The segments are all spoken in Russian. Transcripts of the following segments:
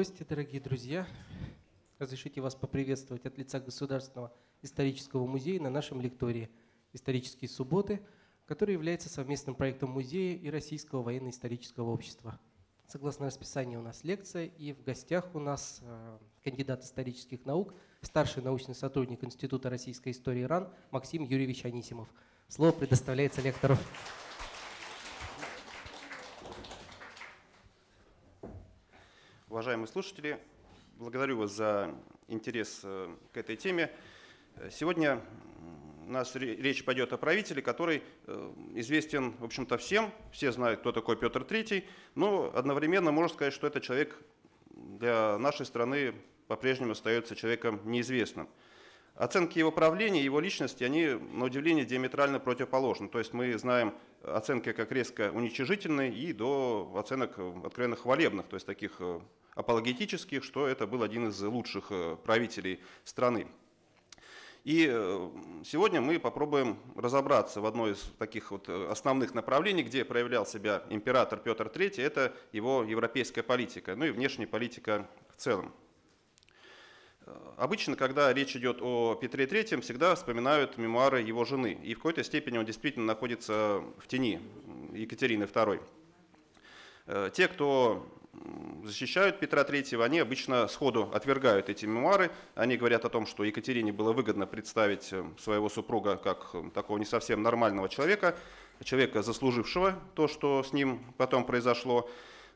гости, дорогие друзья. Разрешите вас поприветствовать от лица Государственного исторического музея на нашем лектории «Исторические субботы», который является совместным проектом музея и Российского военно-исторического общества. Согласно расписанию у нас лекция, и в гостях у нас э, кандидат исторических наук, старший научный сотрудник Института российской истории РАН Максим Юрьевич Анисимов. Слово предоставляется лектору. Уважаемые слушатели, благодарю вас за интерес э, к этой теме. Сегодня у нас речь пойдет о правителе, который э, известен, в общем-то, всем. Все знают, кто такой Петр III, но одновременно можно сказать, что этот человек для нашей страны по-прежнему остается человеком неизвестным. Оценки его правления, его личности, они, на удивление, диаметрально противоположны. То есть мы знаем оценки как резко уничижительные и до оценок э, откровенно хвалебных, то есть таких э, апологетических, что это был один из лучших э, правителей страны. И сегодня мы попробуем разобраться в одной из таких вот основных направлений, где проявлял себя император Петр III, это его европейская политика, ну и внешняя политика в целом. Обычно, когда речь идет о Петре III, всегда вспоминают мемуары его жены, и в какой-то степени он действительно находится в тени Екатерины II. Э, те, кто защищают Петра III, они обычно сходу отвергают эти мемуары. Они говорят о том, что Екатерине было выгодно представить э, своего супруга как э, такого не совсем нормального человека, человека, заслужившего то, что с ним потом произошло.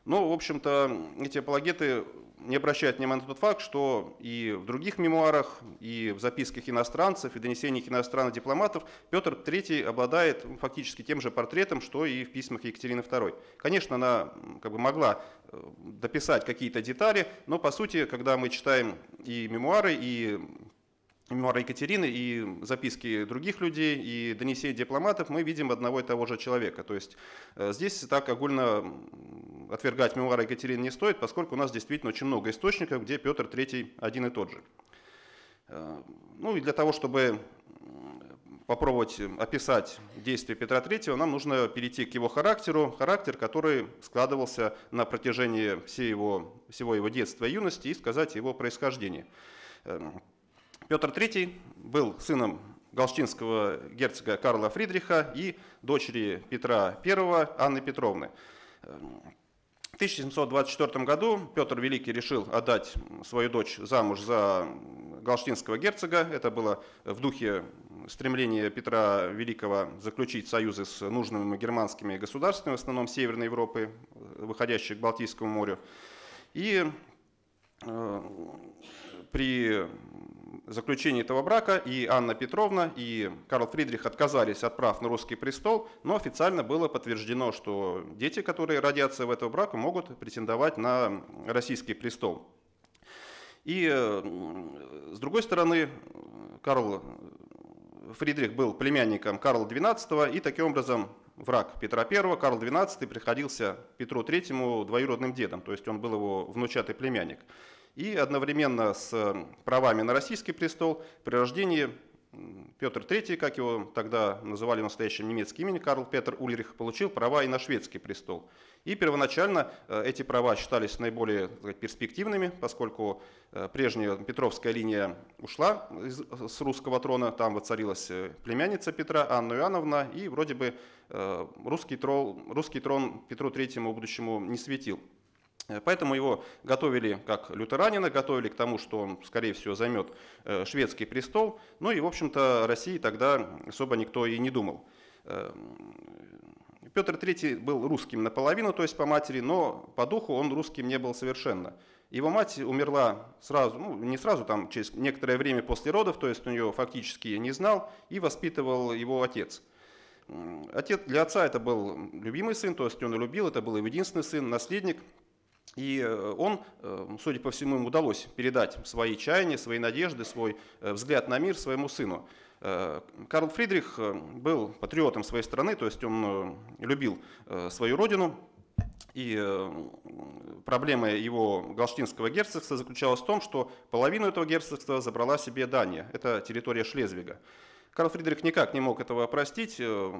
Но, ну, в общем-то, эти апологеты не обращает внимания на тот факт, что и в других мемуарах, и в записках иностранцев, и донесениях иностранных дипломатов Петр III обладает ну, фактически тем же портретом, что и в письмах Екатерины II. Конечно, она как бы могла э, дописать какие-то детали, но по сути, когда мы читаем и мемуары, и мемуары Екатерины и записки других людей, и донесения дипломатов, мы видим одного и того же человека. То есть э, здесь так огульно отвергать мемуары Екатерины не стоит, поскольку у нас действительно очень много источников, где Петр III один и тот же. Э, ну и для того, чтобы попробовать описать действия Петра III, нам нужно перейти к его характеру, характер, который складывался на протяжении всей его, всего его детства и юности, и сказать его происхождение. Э, Петр III был сыном галштинского герцога Карла Фридриха и дочери Петра I Анны Петровны. Э, в 1724 году Петр Великий решил отдать свою дочь замуж за галштинского герцога. Это было в духе стремления Петра Великого заключить союзы с нужными германскими государствами, в основном Северной Европы, выходящих к Балтийскому морю. И э, при заключении этого брака и Анна Петровна, и Карл Фридрих отказались от прав на русский престол, но официально было подтверждено, что дети, которые родятся в этого брака, могут претендовать на российский престол. И э, с другой стороны, Карл Фридрих был племянником Карла XII и таким образом враг Петра I, Карл XII приходился Петру III двоюродным дедом, то есть он был его внучатый племянник. И одновременно с правами на российский престол при рождении Петр III, как его тогда называли в настоящем немецком имени, Карл Петр Ульрих, получил права и на шведский престол. И первоначально э, эти права считались наиболее сказать, перспективными, поскольку э, прежняя Петровская линия ушла из, с русского трона, там воцарилась э, племянница Петра Анна Иоанновна, и вроде бы русский трон, русский трон Петру III будущему не светил. Э, поэтому его готовили как лютеранина, готовили к тому, что он, скорее всего, займет э, шведский престол. Ну и, в общем-то, России тогда особо никто и не думал. Эм, Петр III был русским наполовину, то есть по матери, но по духу он русским не был совершенно. Его мать умерла сразу, ну не сразу, там через некоторое время после родов, то есть он ее фактически не знал, и воспитывал его отец. Отец для отца это был любимый сын, то есть он и любил, это был его единственный сын, наследник – и э, он, э, судя по всему, ему удалось передать свои чаяния, свои надежды, свой э, взгляд на мир своему сыну. Карл Фридрих был патриотом своей страны, то есть он любил свою родину. И проблема его галштинского герцогства заключалась в том, что половину этого герцогства забрала себе Дания, это территория Шлезвига. Карл Фридрих никак не мог этого простить. Э,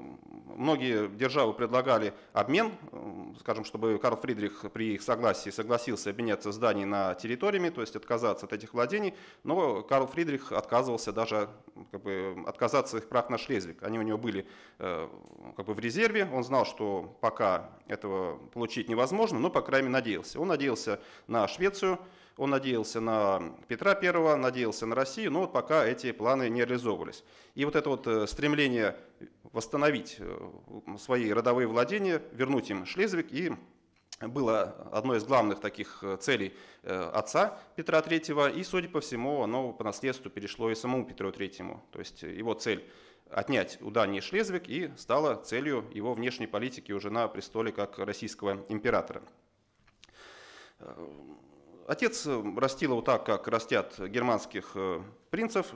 многие державы предлагали обмен, э, скажем, чтобы Карл Фридрих при их согласии согласился обменяться зданиями на территориями, то есть отказаться от этих владений, но Карл Фридрих отказывался даже как бы, отказаться их прав на Шлезвик. Они у него были э, как бы, в резерве, он знал, что пока этого получить невозможно, но, по крайней мере, надеялся. Он надеялся на Швецию, он надеялся на Петра I, надеялся на Россию, но вот пока эти планы не реализовывались. И вот это вот э, стремление восстановить э, свои родовые владения, вернуть им Шлезвик и было одной из главных таких э, целей отца Петра III, и, судя по всему, оно по наследству перешло и самому Петру III. То есть его цель отнять у Дании Шлезвик и стала целью его внешней политики уже на престоле как российского императора. Отец растил его так, как растят германских э, принцев,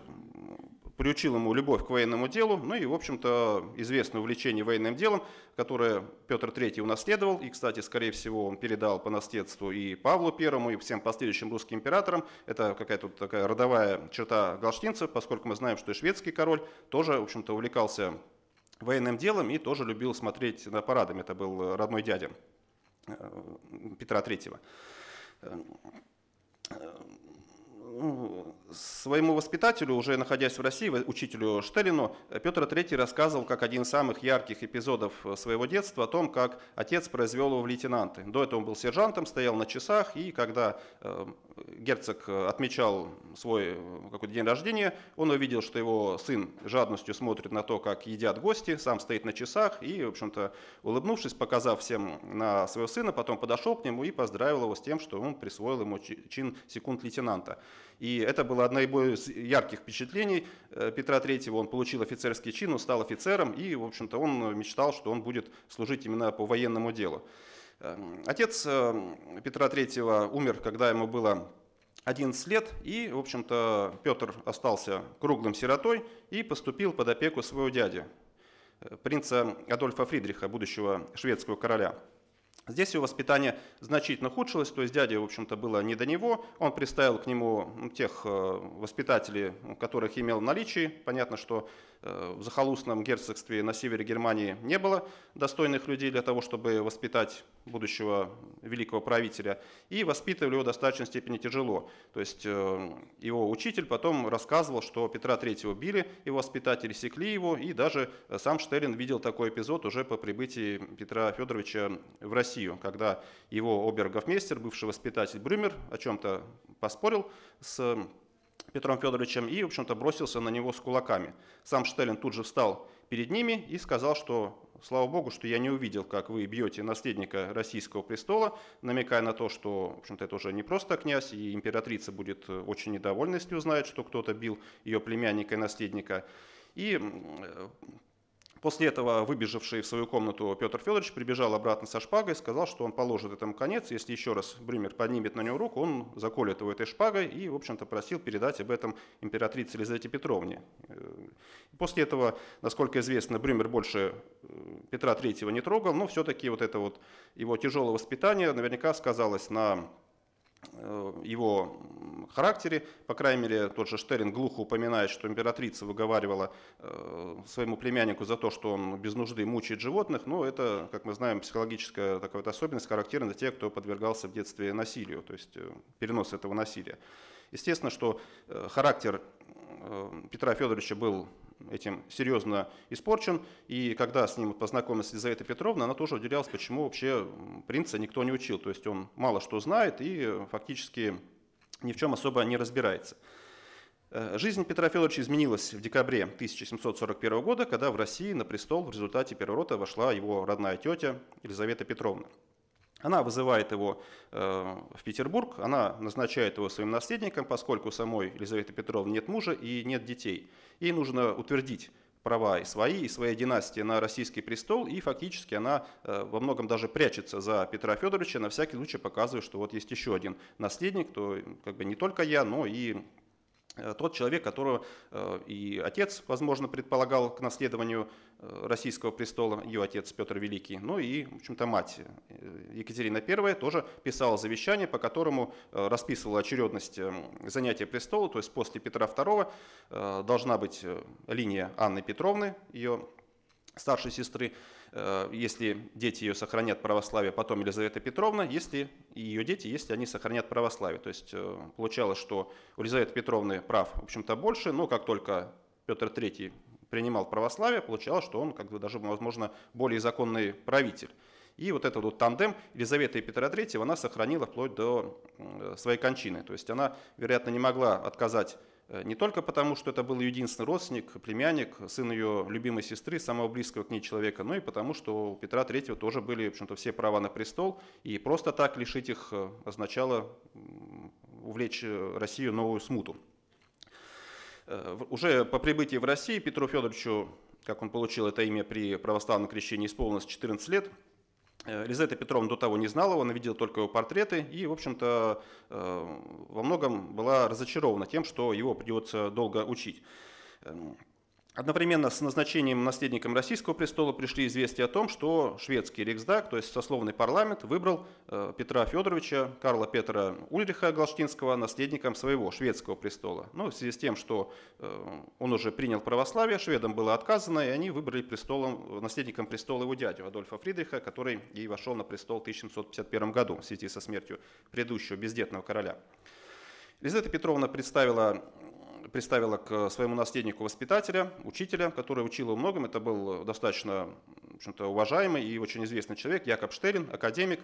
приучил ему любовь к военному делу, ну и, в общем-то, известное увлечение военным делом, которое Петр III унаследовал, и, кстати, скорее всего, он передал по наследству и Павлу I, и всем последующим русским императорам. Это какая-то такая родовая черта галштинца, поскольку мы знаем, что и шведский король тоже, в общем-то, увлекался военным делом и тоже любил смотреть на парадами. Это был родной дядя э, Петра III своему воспитателю, уже находясь в России, учителю Штелину, Петр III рассказывал как один из самых ярких эпизодов э, своего детства о том, как отец произвел его в лейтенанты. До этого он был сержантом, стоял на часах, и когда э, герцог э, отмечал свой э, какой-то день рождения, он увидел, что его сын жадностью смотрит на то, как едят гости, сам стоит на часах и, в общем-то, улыбнувшись, показав всем на своего сына, потом подошел к нему и поздравил его с тем, что он присвоил ему чин секунд лейтенанта. И это было одно из ярких впечатлений э, Петра III. Он получил офицерский чин, он стал офицером и, в общем-то, он мечтал, что он будет служить именно по военному делу. Эм, отец эм, Петра III умер, когда ему было 11 лет, и, в общем-то, Петр остался круглым сиротой и поступил под опеку своего дяди, э, принца Адольфа Фридриха, будущего шведского короля. Здесь его воспитание значительно ухудшилось, то есть дядя, в общем-то, было не до него. Он приставил к нему тех э, воспитателей, которых имел в наличии. Понятно, что Э, в захолустном герцогстве на севере Германии не было достойных людей для того, чтобы воспитать будущего великого правителя, и воспитывали его в достаточной степени тяжело. То есть э, его учитель потом рассказывал, что Петра III били, его воспитатели секли его, и даже э, сам Штеллин видел такой эпизод уже по прибытии Петра Федоровича в Россию, когда его обергофмейстер, бывший воспитатель Брюмер, о чем-то поспорил с Петром Федоровичем и, в общем-то, бросился на него с кулаками. Сам Штелин тут же встал перед ними и сказал, что слава богу, что я не увидел, как вы бьете наследника российского престола, намекая на то, что, в общем-то, это уже не просто князь, и императрица будет э, очень недовольна, если узнает, что кто-то бил ее племянника и наследника. И э, После этого выбежавший в свою комнату Петр Федорович прибежал обратно со шпагой, и сказал, что он положит этому конец, если еще раз Бример поднимет на него руку, он заколет его этой шпагой и, в общем-то, просил передать об этом императрице Елизавете Петровне. Э, после этого, насколько известно, Бример больше э, Петра III не трогал, но все-таки вот это вот его тяжелое воспитание наверняка сказалось на Э, его характере. По крайней мере, тот же Штерин глухо упоминает, что императрица выговаривала э, своему племяннику за то, что он без нужды мучает животных, но это, как мы знаем, психологическая такая вот особенность, характерна для тех, кто подвергался в детстве насилию, то есть э, перенос этого насилия. Естественно, что характер Петра Федоровича был этим серьезно испорчен. И когда с ним познакомилась Елизавета Петровна, она тоже удивлялась, почему вообще принца никто не учил. То есть он мало что знает и э, фактически ни в чем особо не разбирается. Э, жизнь Петра Федоровича изменилась в декабре 1741 года, когда в России на престол в результате переворота вошла его родная тетя Елизавета Петровна. Она вызывает его э, в Петербург, она назначает его своим наследником, поскольку самой Елизаветы Петровны нет мужа и нет детей. Ей нужно утвердить права и свои, и своей династии на российский престол, и фактически она э, во многом даже прячется за Петра Федоровича, на всякий случай показывая, что вот есть еще один наследник, то как бы не только я, но и Э, тот человек, которого э, и отец, возможно, предполагал к наследованию э, российского престола, ее отец Петр Великий, ну и, в общем-то, мать Екатерина I тоже писала завещание, по которому расписывала очередность эм, занятия престола, то есть после Петра II должна быть линия Анны Петровны, ее старшей сестры, э, если дети ее сохранят православие, потом Елизавета Петровна, если ее дети, если они сохранят православие. То есть э, получалось, что у Елизаветы Петровны прав, в общем-то, больше, но как только Петр III принимал православие, получалось, что он как бы даже, возможно, более законный правитель. И вот этот вот тандем Елизаветы и Петра III она сохранила вплоть до своей кончины. То есть она, вероятно, не могла отказать Э, не только потому, что это был единственный родственник, племянник, сын ее любимой сестры, самого близкого к ней человека, но и потому, что у Петра III тоже были, в общем-то, все права на престол, и просто так лишить их э, означало увлечь э, Россию новую смуту. Уже по прибытии в Россию Петру Федоровичу, как он получил это имя при православном крещении, исполнилось 14 лет – Э, Лизавета Петровна до того не знала его, она видела только его портреты и, в общем-то, э, во многом была разочарована тем, что его придется долго учить. Эм, Одновременно с назначением наследником российского престола пришли известия о том, что шведский Рексдаг, то есть сословный парламент, выбрал э, Петра Федоровича, Карла Петра Ульриха Галштинского наследником своего шведского престола. Ну, в связи с тем, что э, он уже принял православие, шведам было отказано, и они выбрали престолом, наследником престола его дядю Адольфа Фридриха, который и вошел на престол в 1751 году в связи со смертью предыдущего бездетного короля. Елизавета Петровна представила приставила к своему наследнику воспитателя, учителя, который учил его многом. Это был достаточно в то уважаемый и очень известный человек, Якоб Штерин, академик.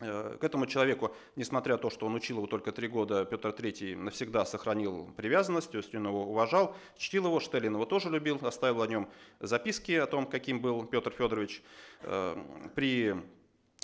Э, к этому человеку, несмотря на то, что он учил его только три года, Петр III навсегда сохранил привязанность, то есть он его уважал, чтил его, Штелин его тоже любил, оставил о нем записки о том, каким был Петр Федорович. Э, при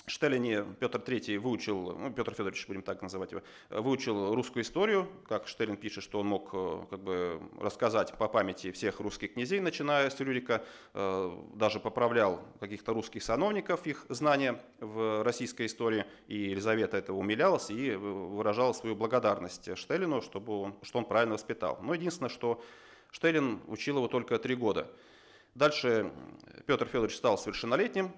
Штеллине Петр III выучил, ну, Петр Федорович, будем так называть его, выучил русскую историю, как Штеллин пишет, что он мог э, как бы, рассказать по памяти всех русских князей, начиная с Рюрика, э, даже поправлял каких-то русских сановников, их знания в российской истории, и Елизавета этого умилялась и э, выражала свою благодарность Штеллину, чтобы он, что он правильно воспитал. Но единственное, что Штеллин учил его только три года. Дальше Петр Федорович стал совершеннолетним,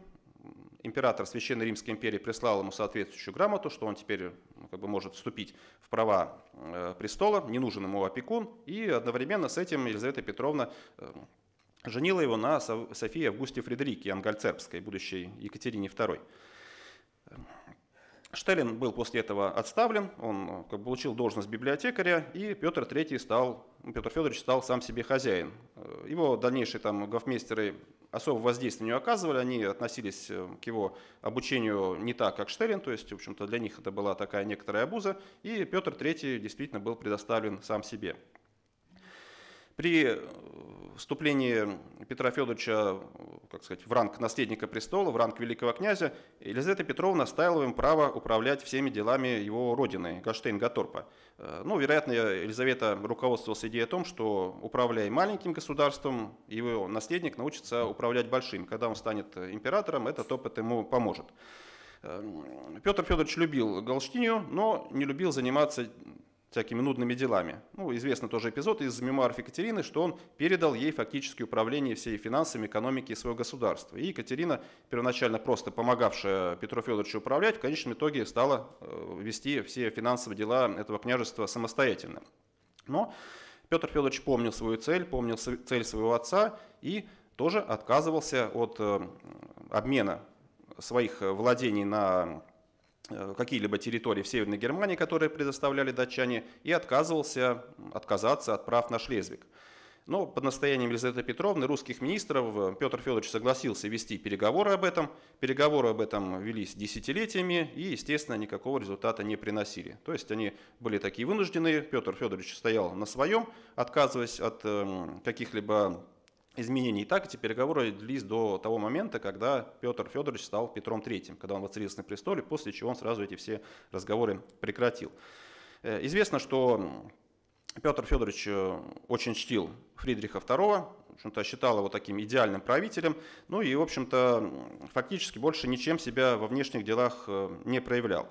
император Священной Римской империи прислал ему соответствующую грамоту, что он теперь ну, как бы, может вступить в права э, престола, не нужен ему опекун, и одновременно с этим Елизавета Петровна э, женила его на Софии Августе Фредерике Ангальцербской, будущей Екатерине II. Штеллин был после этого отставлен, он э, как бы получил должность библиотекаря, и Петр III стал, Петр Федорович стал сам себе хозяин. Его дальнейшие там гофмейстеры особого воздействия не оказывали, они относились э, к его обучению не так, как Штерин, то есть, в общем-то, для них это была такая некоторая обуза, и Петр III действительно был предоставлен сам себе. При э, вступлении Петра Федоровича как сказать, в ранг наследника престола, в ранг великого князя, Елизавета Петровна оставила им право управлять всеми делами его родины, Гаштейн-Гаторпа. Э, ну, вероятно, Елизавета руководствовалась идеей о том, что управляя маленьким государством, его наследник научится управлять большим. Когда он станет императором, этот опыт ему поможет. Э, Петр Федорович любил Галштинию, но не любил заниматься всякими нудными делами. Ну, известный тоже эпизод из мемуаров Екатерины, что он передал ей фактически управление всей финансами, экономикой своего государства. И Екатерина, первоначально просто помогавшая Петру Федоровичу управлять, в конечном итоге стала э, вести все финансовые дела этого княжества самостоятельно. Но Петр Федорович помнил свою цель, помнил цель своего отца и тоже отказывался от э, обмена своих э, владений на Э, какие-либо территории в Северной Германии, которые предоставляли датчане, и отказывался отказаться от прав на Шлезвик. Но под настоянием Елизаветы Петровны русских министров э, Петр Федорович согласился вести переговоры об этом. Переговоры об этом велись десятилетиями и, естественно, никакого результата не приносили. То есть они были такие вынуждены, Петр Федорович стоял на своем, отказываясь от э, каких-либо изменений. И так эти переговоры длились до того момента, когда Петр Федорович стал Петром III, когда он воцарился на престоле, после чего он сразу эти все разговоры прекратил. Э, известно, что Петр Федорович э, очень чтил Фридриха II, в общем-то, считал его таким идеальным правителем, ну и, в общем-то, фактически больше ничем себя во внешних делах э, не проявлял.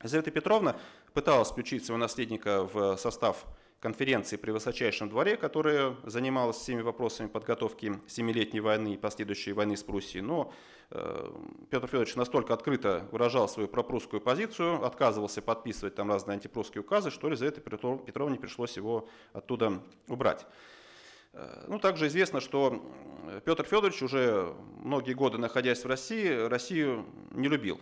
Елизавета Петровна пыталась включить своего наследника в состав конференции при Высочайшем дворе, которая занималась всеми вопросами подготовки Семилетней войны и последующей войны с Пруссией. Но э, Петр Федорович настолько открыто выражал свою пропрусскую позицию, отказывался подписывать там разные антипрусские указы, что Лизавете Петровне пришлось его оттуда убрать. Э, ну, также известно, что э, Петр Федорович уже многие годы, находясь в России, Россию не любил.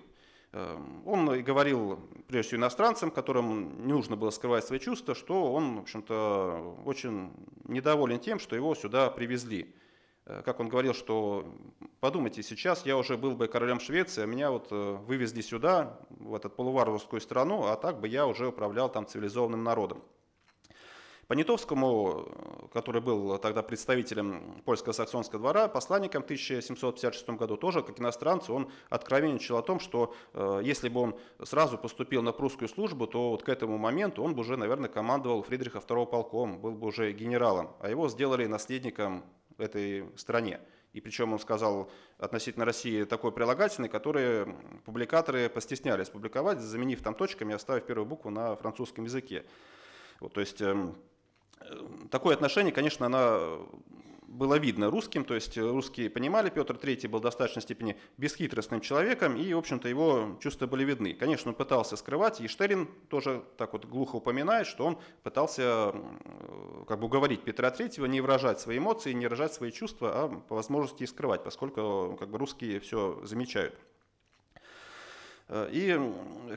Эм, он и говорил, прежде всего, иностранцам, которым не нужно было скрывать свои чувства, что он, в общем-то, очень недоволен тем, что его сюда привезли. Э, как он говорил, что подумайте, сейчас я уже был бы королем Швеции, а меня вот э, вывезли сюда, в эту полуварварскую страну, а так бы я уже управлял там цивилизованным народом. Понятовскому, который был тогда представителем польско саксонского двора, посланником в 1756 году, тоже как иностранцу, он откровенничал о том, что э, если бы он сразу поступил на прусскую службу, то вот к этому моменту он бы уже, наверное, командовал Фридриха II полком, был бы уже генералом, а его сделали наследником этой стране. И причем он сказал относительно России такой прилагательный, который публикаторы постеснялись публиковать, заменив там точками, оставив первую букву на французском языке. Вот, то есть эм, Эм, такое отношение, конечно, она э, было видно русским, то есть э, русские понимали, Петр III был в достаточной степени бесхитростным человеком, и, в общем-то, его чувства были видны. Конечно, он пытался скрывать, и Штерин тоже так вот глухо упоминает, что он пытался э, как бы уговорить Петра III не выражать свои эмоции, не выражать свои чувства, а по возможности и скрывать, поскольку как бы, русские все замечают. Э, и,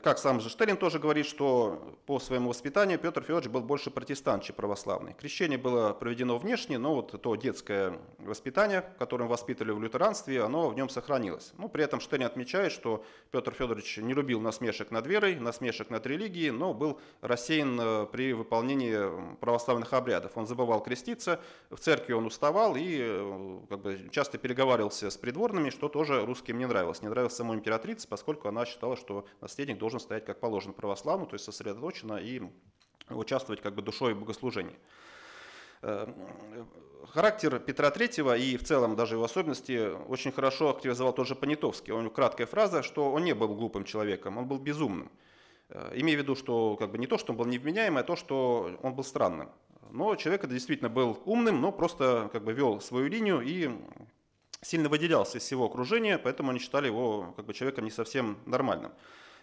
как сам же Штерин тоже говорит, что по своему воспитанию Петр Федорович был больше протестант, чем православный. Крещение было проведено внешне, но вот то детское воспитание, которым воспитывали в лютеранстве, оно в нем сохранилось. Но ну, при этом Штерин отмечает, что Петр Федорович не любил насмешек над верой, насмешек над религией, но был рассеян э, при выполнении э, православных обрядов. Он забывал креститься, в церкви он уставал и как бы, часто переговаривался с придворными, что тоже русским не нравилось. Не нравилось самой императрице, поскольку она считала считала, что наследник должен стоять как положено православно, то есть сосредоточенно и участвовать как бы душой в богослужении. Эм, характер Петра III и в целом даже его особенности очень хорошо активизовал тоже Понятовский. У него краткая фраза, что он не был глупым человеком, он был безумным. Э, имея в виду, что как бы не то, что он был невменяемый, а то, что он был странным. Но человек это действительно был умным, но просто как бы вел свою линию и сильно выделялся из всего окружения, поэтому они считали его как бы человеком не совсем нормальным.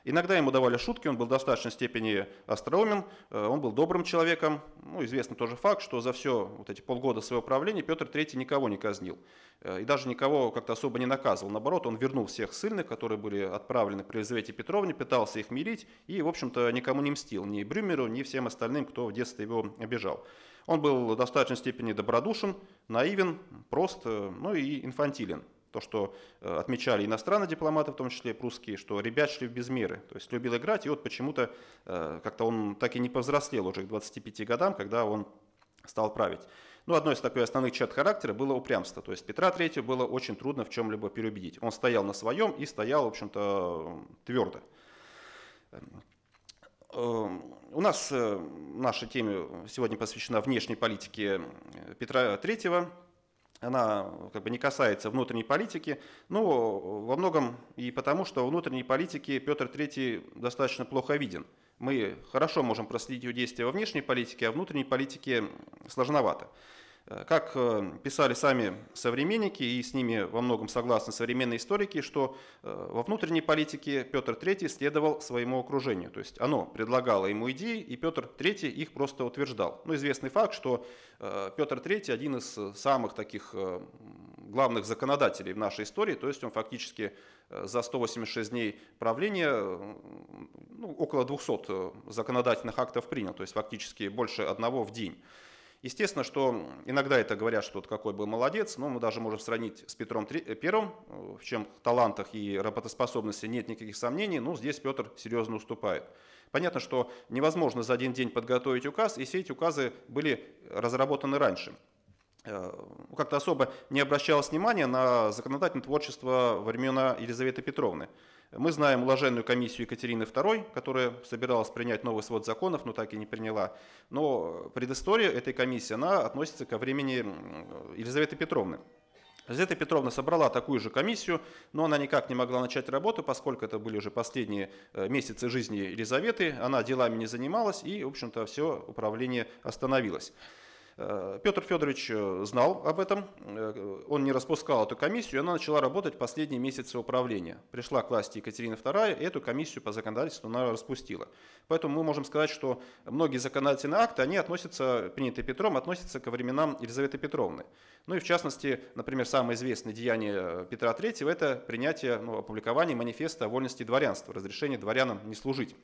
Иногда ему давали шутки, он был в достаточной степени остроумен, э, он был добрым человеком. Ну, известно тоже факт, что за все вот эти полгода своего правления Петр III никого не казнил. Э, и даже никого как-то особо не наказывал. Наоборот, он вернул всех ссыльных, которые были отправлены при Елизавете Петровне, пытался их мирить и, в общем-то, никому не мстил, ни Брюмеру, ни всем остальным, кто в детстве его обижал. Он был в достаточной степени добродушен, наивен, прост, э, ну и инфантилен. То, что э, отмечали иностранные дипломаты, в том числе прусские, что ребячлив без меры. То есть любил играть, и вот почему-то э, как-то он так и не повзрослел уже к 25 годам, когда он стал править. Ну, одной из такой основных черт характера было упрямство. То есть Петра III было очень трудно в чем-либо переубедить. Он стоял на своем и стоял, в общем-то, твердо. Эм, у нас э, наша тема сегодня посвящена внешней политике э, Петра Третьего. Она как бы не касается внутренней политики, но во многом и потому, что внутренней политике Петр III достаточно плохо виден. Мы хорошо можем проследить его действия во внешней политике, а внутренней политике сложновато. Как э, писали сами современники, и с ними во многом согласны современные историки, что э, во внутренней политике Петр III следовал своему окружению. То есть оно предлагало ему идеи, и Петр III их просто утверждал. Ну, известный факт, что э, Петр III один из самых таких главных законодателей в нашей истории, то есть он фактически за 186 дней правления ну, около 200 законодательных актов принял, то есть фактически больше одного в день. Естественно, что иногда это говорят, что вот какой был молодец, но мы даже можем сравнить с Петром э, первым, э, в чем талантах и работоспособности нет никаких сомнений, но ну, здесь Петр серьезно уступает. Понятно, что невозможно за один день подготовить указ, и все эти указы были разработаны раньше э, как-то особо не обращалось внимания на законодательное творчество времена Елизаветы Петровны. Мы знаем уложенную комиссию Екатерины II, которая собиралась принять новый свод законов, но так и не приняла. Но предыстория этой комиссии, она относится ко времени Елизаветы Петровны. Елизавета Петровна собрала такую же комиссию, но она никак не могла начать работу, поскольку это были уже последние э, месяцы жизни Елизаветы. Она делами не занималась, и, в общем-то, все управление остановилось. Э, Петр Федорович э, знал об этом, э, он не распускал эту комиссию, и она начала работать последние месяцы управления. Пришла к власти Екатерина II, и эту комиссию по законодательству она распустила. Поэтому мы можем сказать, что многие законодательные акты, они относятся, принятые Петром, относятся ко временам Елизаветы Петровны. Ну и в частности, например, самое известное деяние Петра III – это принятие, ну, опубликование манифеста о вольности дворянства, разрешение дворянам не служить.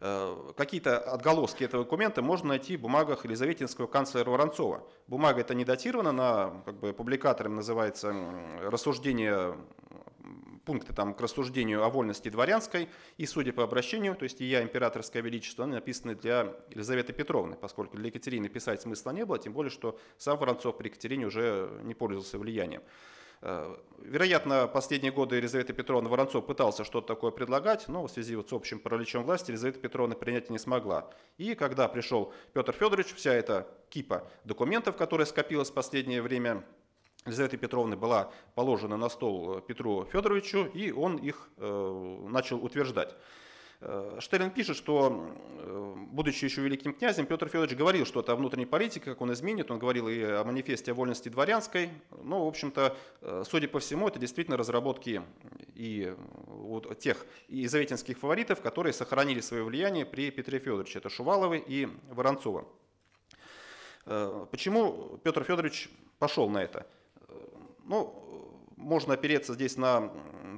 Э, какие-то отголоски этого документа можно найти в бумагах Елизаветинского канцлера Воронцова. Бумага эта не датирована, она как бы публикатором называется «Рассуждение пункты там к рассуждению о вольности дворянской, и, судя по обращению, то есть и я, императорское величество, они написаны для Елизаветы Петровны, поскольку для Екатерины писать смысла не было, тем более, что сам Воронцов при Екатерине уже не пользовался влиянием. Э, вероятно, последние годы Елизавета Петровна Воронцов пытался что-то такое предлагать, но в связи вот с общим параличом власти Елизавета Петровна принять не смогла. И когда пришел Петр Федорович, вся эта кипа документов, которая скопилась в последнее время, Елизаветы Петровны была положена на стол Петру Федоровичу, и он их э, начал утверждать. Э, Штерин пишет, что, э, будучи еще великим князем, Петр Федорович говорил что-то о внутренней политике, как он изменит. Он говорил и о манифесте о вольности дворянской. Но, ну, в общем-то, э, судя по всему, это действительно разработки и вот тех и заветинских фаворитов, которые сохранили свое влияние при Петре Федоровиче. Это Шуваловы и Воронцова. Почему Петр Федорович пошел на это? Ну, можно опереться здесь на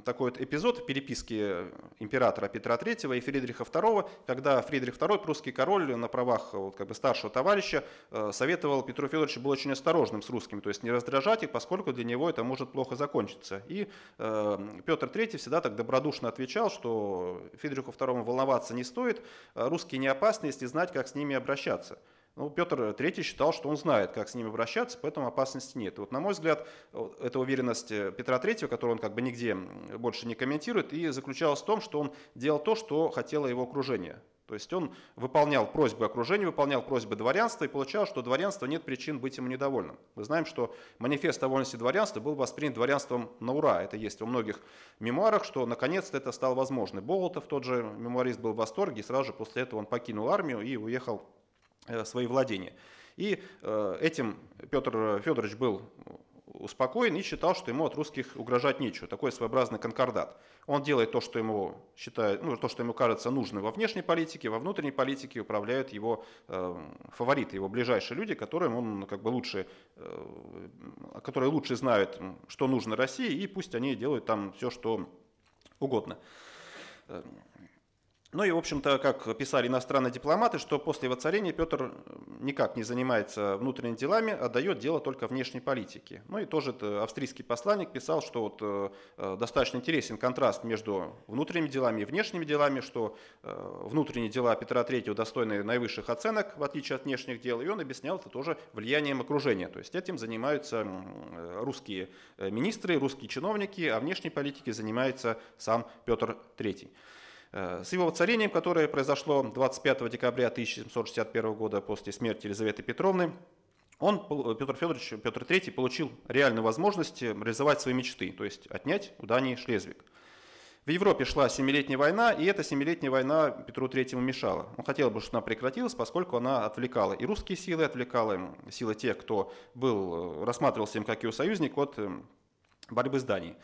такой вот эпизод переписки императора Петра III и Фридриха II, когда Фридрих II, прусский король, на правах вот, как бы старшего товарища, э, советовал Петру Федоровичу быть очень осторожным с русскими, то есть не раздражать их, поскольку для него это может плохо закончиться. И э, Петр III всегда так добродушно отвечал, что Фридриху II волноваться не стоит, э, русские не опасны, если знать, как с ними обращаться. Ну, Петр III считал, что он знает, как с ними обращаться, поэтому опасности нет. вот, на мой взгляд, эта уверенность Петра III, которую он как бы нигде больше не комментирует, и заключалась в том, что он делал то, что хотело его окружение. То есть он выполнял просьбы окружения, выполнял просьбы дворянства и получал, что дворянство нет причин быть ему недовольным. Мы знаем, что манифест о вольности дворянства был воспринят дворянством на ура. Это есть во многих мемуарах, что наконец-то это стало возможно. Болотов, тот же мемуарист, был в восторге, и сразу же после этого он покинул армию и уехал Э, свои владения. И э, этим Петр Федорович был успокоен и считал, что ему от русских угрожать нечего. Такой своеобразный конкордат. Он делает то, что ему, считает, ну, то, что ему кажется нужным во внешней политике, во внутренней политике управляют его э, фавориты, его ближайшие люди, которым он ну, как бы лучше, э, которые лучше знают, что нужно России, и пусть они делают там все, что угодно. Ну и, в общем-то, как писали иностранные дипломаты, что после воцарения Петр э, никак не занимается внутренними делами, а отдает дело только внешней политике. Ну и тоже австрийский посланник писал, что вот э, э, достаточно интересен контраст между внутренними делами и внешними делами, что внутренние дела Петра III достойны наивысших оценок, в отличие от внешних дел, и он объяснял это тоже влиянием окружения. То есть этим занимаются русские министры, русские чиновники, а внешней политикой занимается сам Петр III. Э, с его воцарением, которое произошло 25 декабря 1761 года после смерти Елизаветы Петровны, он, Петр Федорович, Петр III, получил реальную возможность э, реализовать свои мечты, то есть отнять у Дании Шлезвик. В Европе шла семилетняя война, и эта семилетняя война Петру III мешала. Он хотел бы, чтобы она прекратилась, поскольку она отвлекала и русские силы, отвлекала силы тех, кто был, э, рассматривался им как его союзник от борьбы с Данией.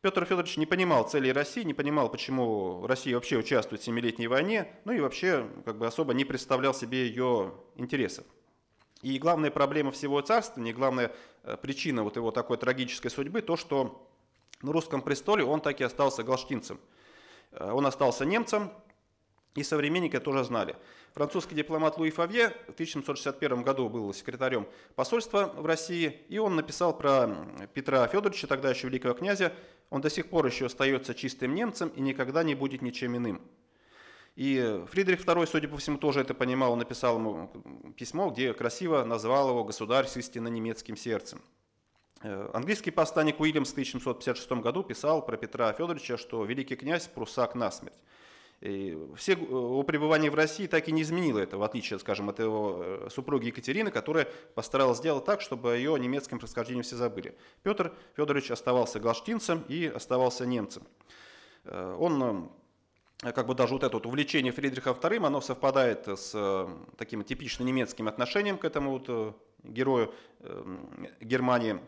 Петр Федорович не понимал целей России, не понимал, почему Россия вообще участвует в Семилетней войне, ну и вообще как бы особо не представлял себе ее интересов. И главная проблема всего царства, не главная э, причина вот его такой трагической судьбы, то, что на русском престоле он так и остался галштинцем. Э, он остался немцем, и современники тоже знали. Французский дипломат Луи Фавье в 1761 году был секретарем посольства в России, и он написал про Петра Федоровича, тогда еще великого князя, он до сих пор еще остается чистым немцем и никогда не будет ничем иным. И Фридрих II, судя по всему, тоже это понимал, он написал ему письмо, где красиво назвал его «Государь с истинно немецким сердцем». Э, английский посланник Уильям в 1756 году писал про Петра Федоровича, что великий князь – прусак насмерть. Все, его э, пребывание в России так и не изменило это, в отличие, скажем, от его э, супруги Екатерины, которая постаралась сделать так, чтобы ее немецким происхождением все забыли. Петр Федорович оставался Глаштинцем и оставался немцем. Э, он эм, как бы даже вот это вот увлечение Фридриха II, оно совпадает с таким типично немецким отношением к этому вот герою эм, Германии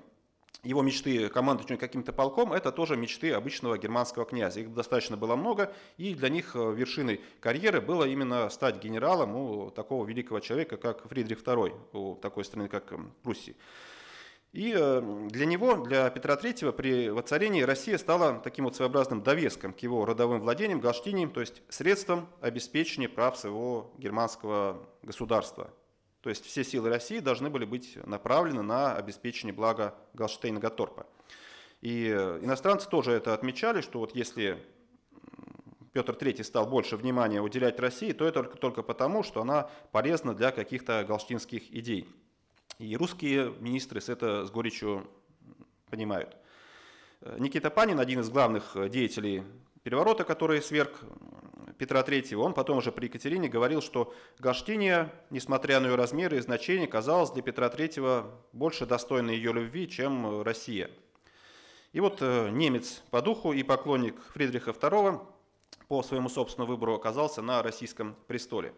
его мечты командовать каким-то полком, это тоже мечты обычного германского князя. Их достаточно было много, и для них э, вершиной карьеры было именно стать генералом у такого великого человека, как Фридрих II, у такой страны, как эм, Пруссия. И э, для него, для Петра III, при воцарении Россия стала таким вот своеобразным довеском к его родовым владениям, галштиниям, то есть средством обеспечения прав своего германского государства. То есть все силы России должны были быть направлены на обеспечение блага Галштейна-Гаторпа. И э, иностранцы тоже это отмечали, что вот если Петр III стал больше внимания уделять России, то это только, только потому, что она полезна для каких-то галштинских идей. И русские министры с это с горечью понимают. Э, Никита Панин, один из главных э, деятелей переворота, который сверг Петра III, он потом уже при Екатерине говорил, что Гаштиния, несмотря на ее размеры и значение, казалась для Петра III больше достойной ее любви, чем э, Россия. И вот э, немец по духу и поклонник Фридриха II по своему собственному выбору оказался на российском престоле.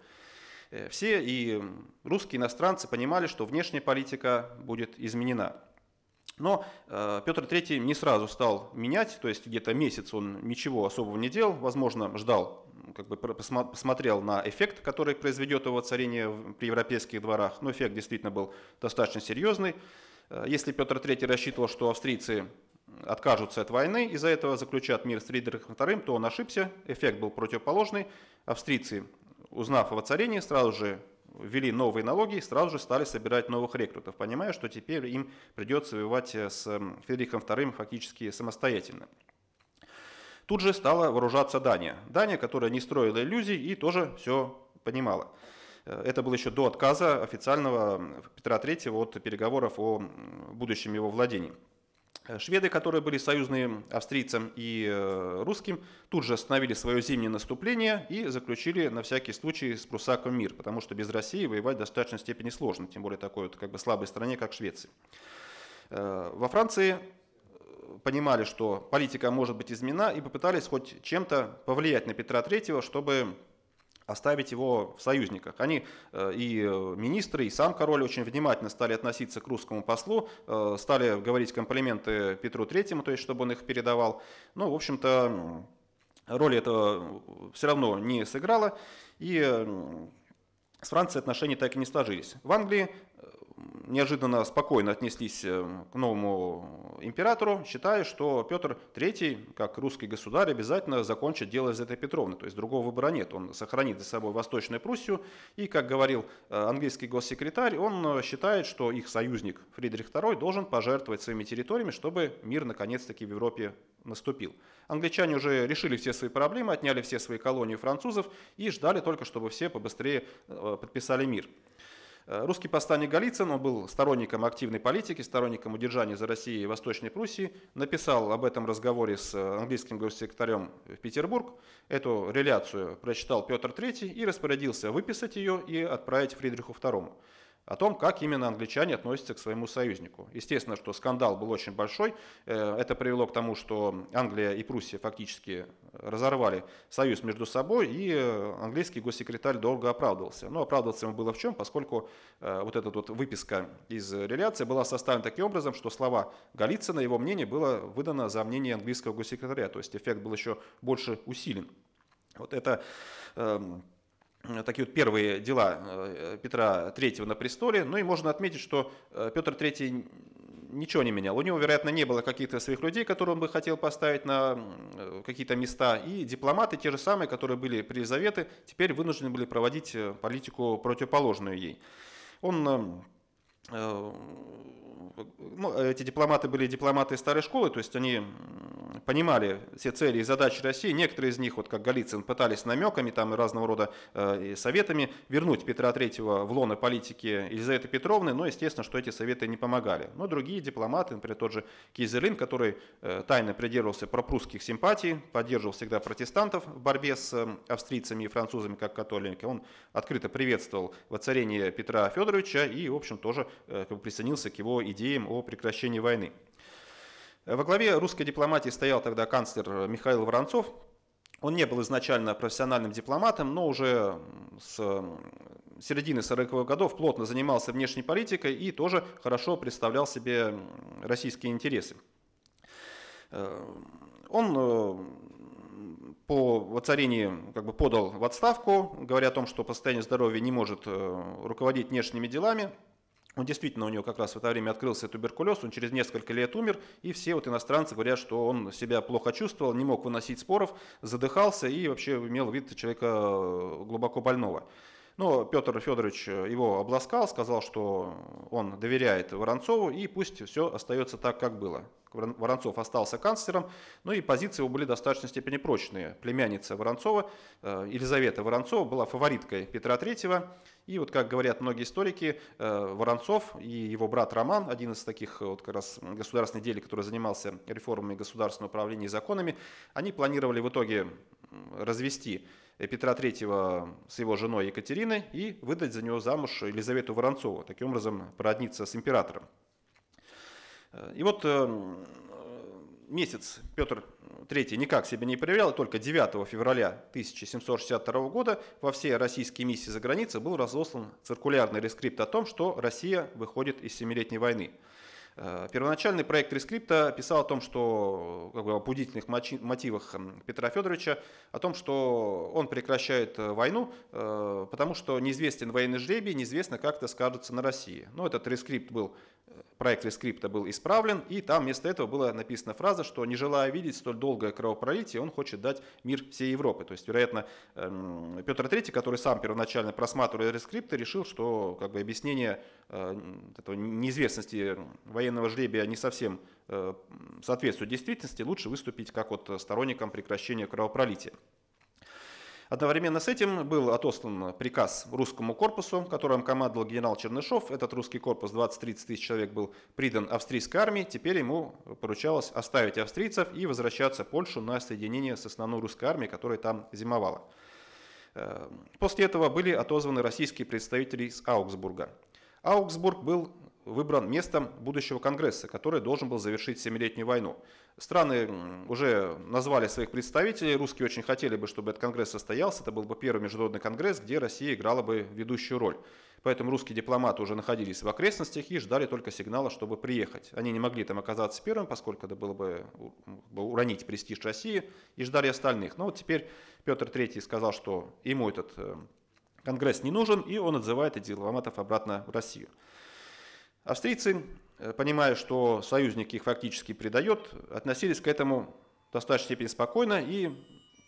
Э, все и русские иностранцы понимали, что внешняя политика будет изменена. Но э, Петр III не сразу стал менять, то есть где-то месяц он ничего особого не делал, возможно, ждал, как бы посмотрел на эффект, который произведет его царение при европейских дворах. Но эффект действительно был достаточно серьезный. Э, если Петр III рассчитывал, что австрийцы откажутся от войны, из-за этого заключат мир с Фридрихом II, то он ошибся, эффект был противоположный. Австрийцы, узнав о царении, сразу же ввели новые налоги, сразу же стали собирать новых рекрутов, понимая, что теперь им придется воевать э, с Фридрихом II фактически самостоятельно. Тут же стала вооружаться Дания. Дания, которая не строила иллюзий и тоже все понимала. Э, это было еще до отказа официального Петра III от переговоров о будущем его владении. Э, шведы, которые были союзные австрийцам и э, русским, тут же остановили свое зимнее наступление и заключили на всякий случай с прусаком мир, потому что без России воевать в достаточной степени сложно, тем более такой вот как бы слабой стране, как Швеция. Э, во Франции понимали, что политика может быть изменена и попытались хоть чем-то повлиять на Петра III, чтобы оставить его в союзниках. Они э, и э, министры, и сам король очень внимательно стали относиться к русскому послу, э, стали говорить комплименты Петру Третьему, то есть чтобы он их передавал. Ну, в общем-то, роли это все равно не сыграло, и с Францией отношения так и не сложились. В Англии неожиданно спокойно отнеслись э, к новому императору, считая, что Петр III, как русский государь, обязательно закончит дело этой Петровны. То есть другого выбора нет. Он сохранит за собой Восточную Пруссию. И, как говорил э, английский госсекретарь, он э, считает, что их союзник Фридрих II должен пожертвовать своими территориями, чтобы мир наконец-таки в Европе наступил. Англичане уже решили все свои проблемы, отняли все свои колонии французов и ждали только, чтобы все побыстрее подписали мир. Э, русский посланник Голицын, он был сторонником активной политики, сторонником удержания за Россией и Восточной Пруссии, написал об этом разговоре с э, английским госсекретарем в Петербург. Эту реляцию прочитал Петр III и распорядился выписать ее и отправить Фридриху II о том, как именно англичане относятся к своему союзнику. Естественно, что скандал был очень большой. Э, это привело к тому, что Англия и Пруссия фактически разорвали союз между собой, и э, английский госсекретарь долго оправдывался. Но оправдываться ему было в чем, поскольку э, вот эта вот выписка из реляции была составлена таким образом, что слова Голицына, его мнение было выдано за мнение английского госсекретаря. То есть эффект был еще больше усилен. Вот это эм, Э, такие вот первые дела э, Петра III на престоле. Ну и можно отметить, что э, Петр III ничего не менял. У него, вероятно, не было каких-то своих людей, которые он бы хотел поставить на какие-то места. И дипломаты, те же самые, которые были при Елизавете, теперь вынуждены были проводить политику противоположную ей. Он ну, эти дипломаты были дипломаты старой школы, то есть они понимали все цели и задачи России. Некоторые из них, вот как Голицын, пытались намеками там и разного рода э, советами вернуть Петра III в лоно политики Елизаветы Петровны, но естественно, что эти советы не помогали. Но другие дипломаты, например, тот же Кизелин, который э, тайно придерживался пропрусских симпатий, поддерживал всегда протестантов в борьбе с э, австрийцами и французами как католиками, он открыто приветствовал воцарение Петра Федоровича и, в общем, тоже э, присоединился к его идее идеям о прекращении войны. Во главе русской дипломатии стоял тогда канцлер Михаил Воронцов. Он не был изначально профессиональным дипломатом, но уже с середины 40-х годов плотно занимался внешней политикой и тоже хорошо представлял себе российские интересы. Э, он э, по воцарении как бы подал в отставку, говоря о том, что по состоянию здоровья не может э, руководить внешними делами, он действительно у него как раз в это время открылся туберкулез, он через несколько лет умер, и все вот иностранцы говорят, что он себя плохо чувствовал, не мог выносить споров, задыхался и вообще имел вид человека э, глубоко больного. Но Петр Федорович э, его обласкал, сказал, что он доверяет Воронцову, и пусть все остается так, как было. Воронцов остался канцлером, но и позиции его были в достаточной степени прочные. Племянница Воронцова, э, Елизавета Воронцова, была фавориткой Петра III, и вот, как говорят многие историки, э, Воронцов и его брат Роман, один из таких э, вот как раз государственных делей, который занимался реформами государственного управления и законами, они планировали в итоге развести Петра III с его женой Екатериной и выдать за него замуж Елизавету Воронцову, таким образом породниться с императором. Э, и вот эм, месяц Петр III никак себя не проявлял, и только 9 февраля 1762 года во все российские миссии за границей был разослан циркулярный рескрипт о том, что Россия выходит из Семилетней войны. Э, первоначальный проект рескрипта писал о том, что как бы, о будительных мотивах Петра Федоровича, о том, что он прекращает э, войну, э, потому что неизвестен военный жребий, неизвестно, как это скажется на России. Но этот рескрипт был проект рескрипта был исправлен, и там вместо этого была написана фраза, что не желая видеть столь долгое кровопролитие, он хочет дать мир всей Европы. То есть, вероятно, эм, Петр III, который сам первоначально просматривал рескрипты, решил, что как бы, объяснение э, этого неизвестности военного жребия не совсем э, соответствует действительности, лучше выступить как вот сторонником прекращения кровопролития. Одновременно с этим был отослан приказ русскому корпусу, которым командовал генерал Чернышов. Этот русский корпус, 20-30 тысяч человек, был придан австрийской армии. Теперь ему поручалось оставить австрийцев и возвращаться в Польшу на соединение с основной русской армией, которая там зимовала. Э, после этого были отозваны российские представители из Аугсбурга. Аугсбург был выбран местом будущего Конгресса, который должен был завершить Семилетнюю войну. Страны уже назвали своих представителей, русские очень хотели бы, чтобы этот Конгресс состоялся, это был бы первый международный Конгресс, где Россия играла бы ведущую роль. Поэтому русские дипломаты уже находились в окрестностях и ждали только сигнала, чтобы приехать. Они не могли там оказаться первым, поскольку это было бы уронить престиж России, и ждали остальных. Но вот теперь Петр III сказал, что ему этот э, Конгресс не нужен, и он отзывает этих дипломатов обратно в Россию. Австрийцы, э, понимая, что союзник их фактически предает, относились к этому в достаточной степени спокойно и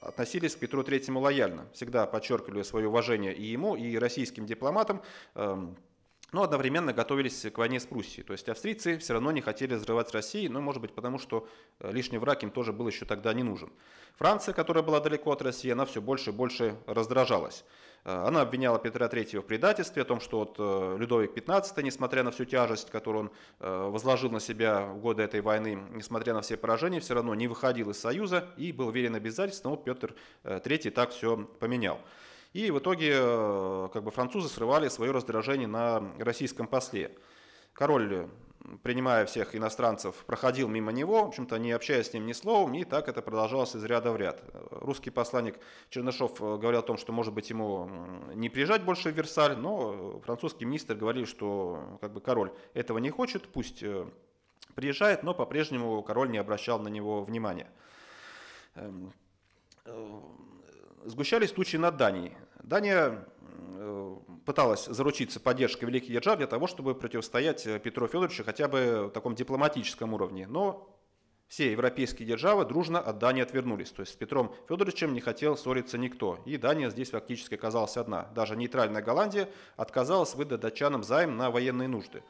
относились к Петру Третьему лояльно. Всегда подчеркивали свое уважение и ему, и российским дипломатам, эм, но одновременно готовились к войне с Пруссией. То есть австрийцы все равно не хотели взрывать Россией, но, может быть, потому что э, лишний враг им тоже был еще тогда не нужен. Франция, которая была далеко от России, она все больше и больше раздражалась. Э, она обвиняла Петра III в предательстве, о том, что вот э, Людовик XV, несмотря на всю тяжесть, которую он э, возложил на себя в годы этой войны, несмотря на все поражения, все равно не выходил из Союза и был верен обязательствам, вот Петр III так все поменял. И в итоге как бы, французы срывали свое раздражение на российском после. Король принимая всех иностранцев, проходил мимо него, в общем-то, не общаясь с ним ни словом, и так это продолжалось из ряда в ряд. Русский посланник Чернышов э, говорил о том, что, может быть, ему не приезжать больше в Версаль, но французский министр говорил, что как бы, король этого не хочет, пусть э, приезжает, но по-прежнему король не обращал на него внимания. Эм, э, сгущались тучи над Данией. Дания Э, пыталась заручиться поддержкой Великих Держав для того, чтобы противостоять э, Петру Федоровичу хотя бы в таком дипломатическом уровне. Но все европейские державы дружно от Дании отвернулись. То есть с Петром Федоровичем не хотел ссориться никто. И Дания здесь фактически оказалась одна. Даже нейтральная Голландия отказалась выдать датчанам займ на военные нужды.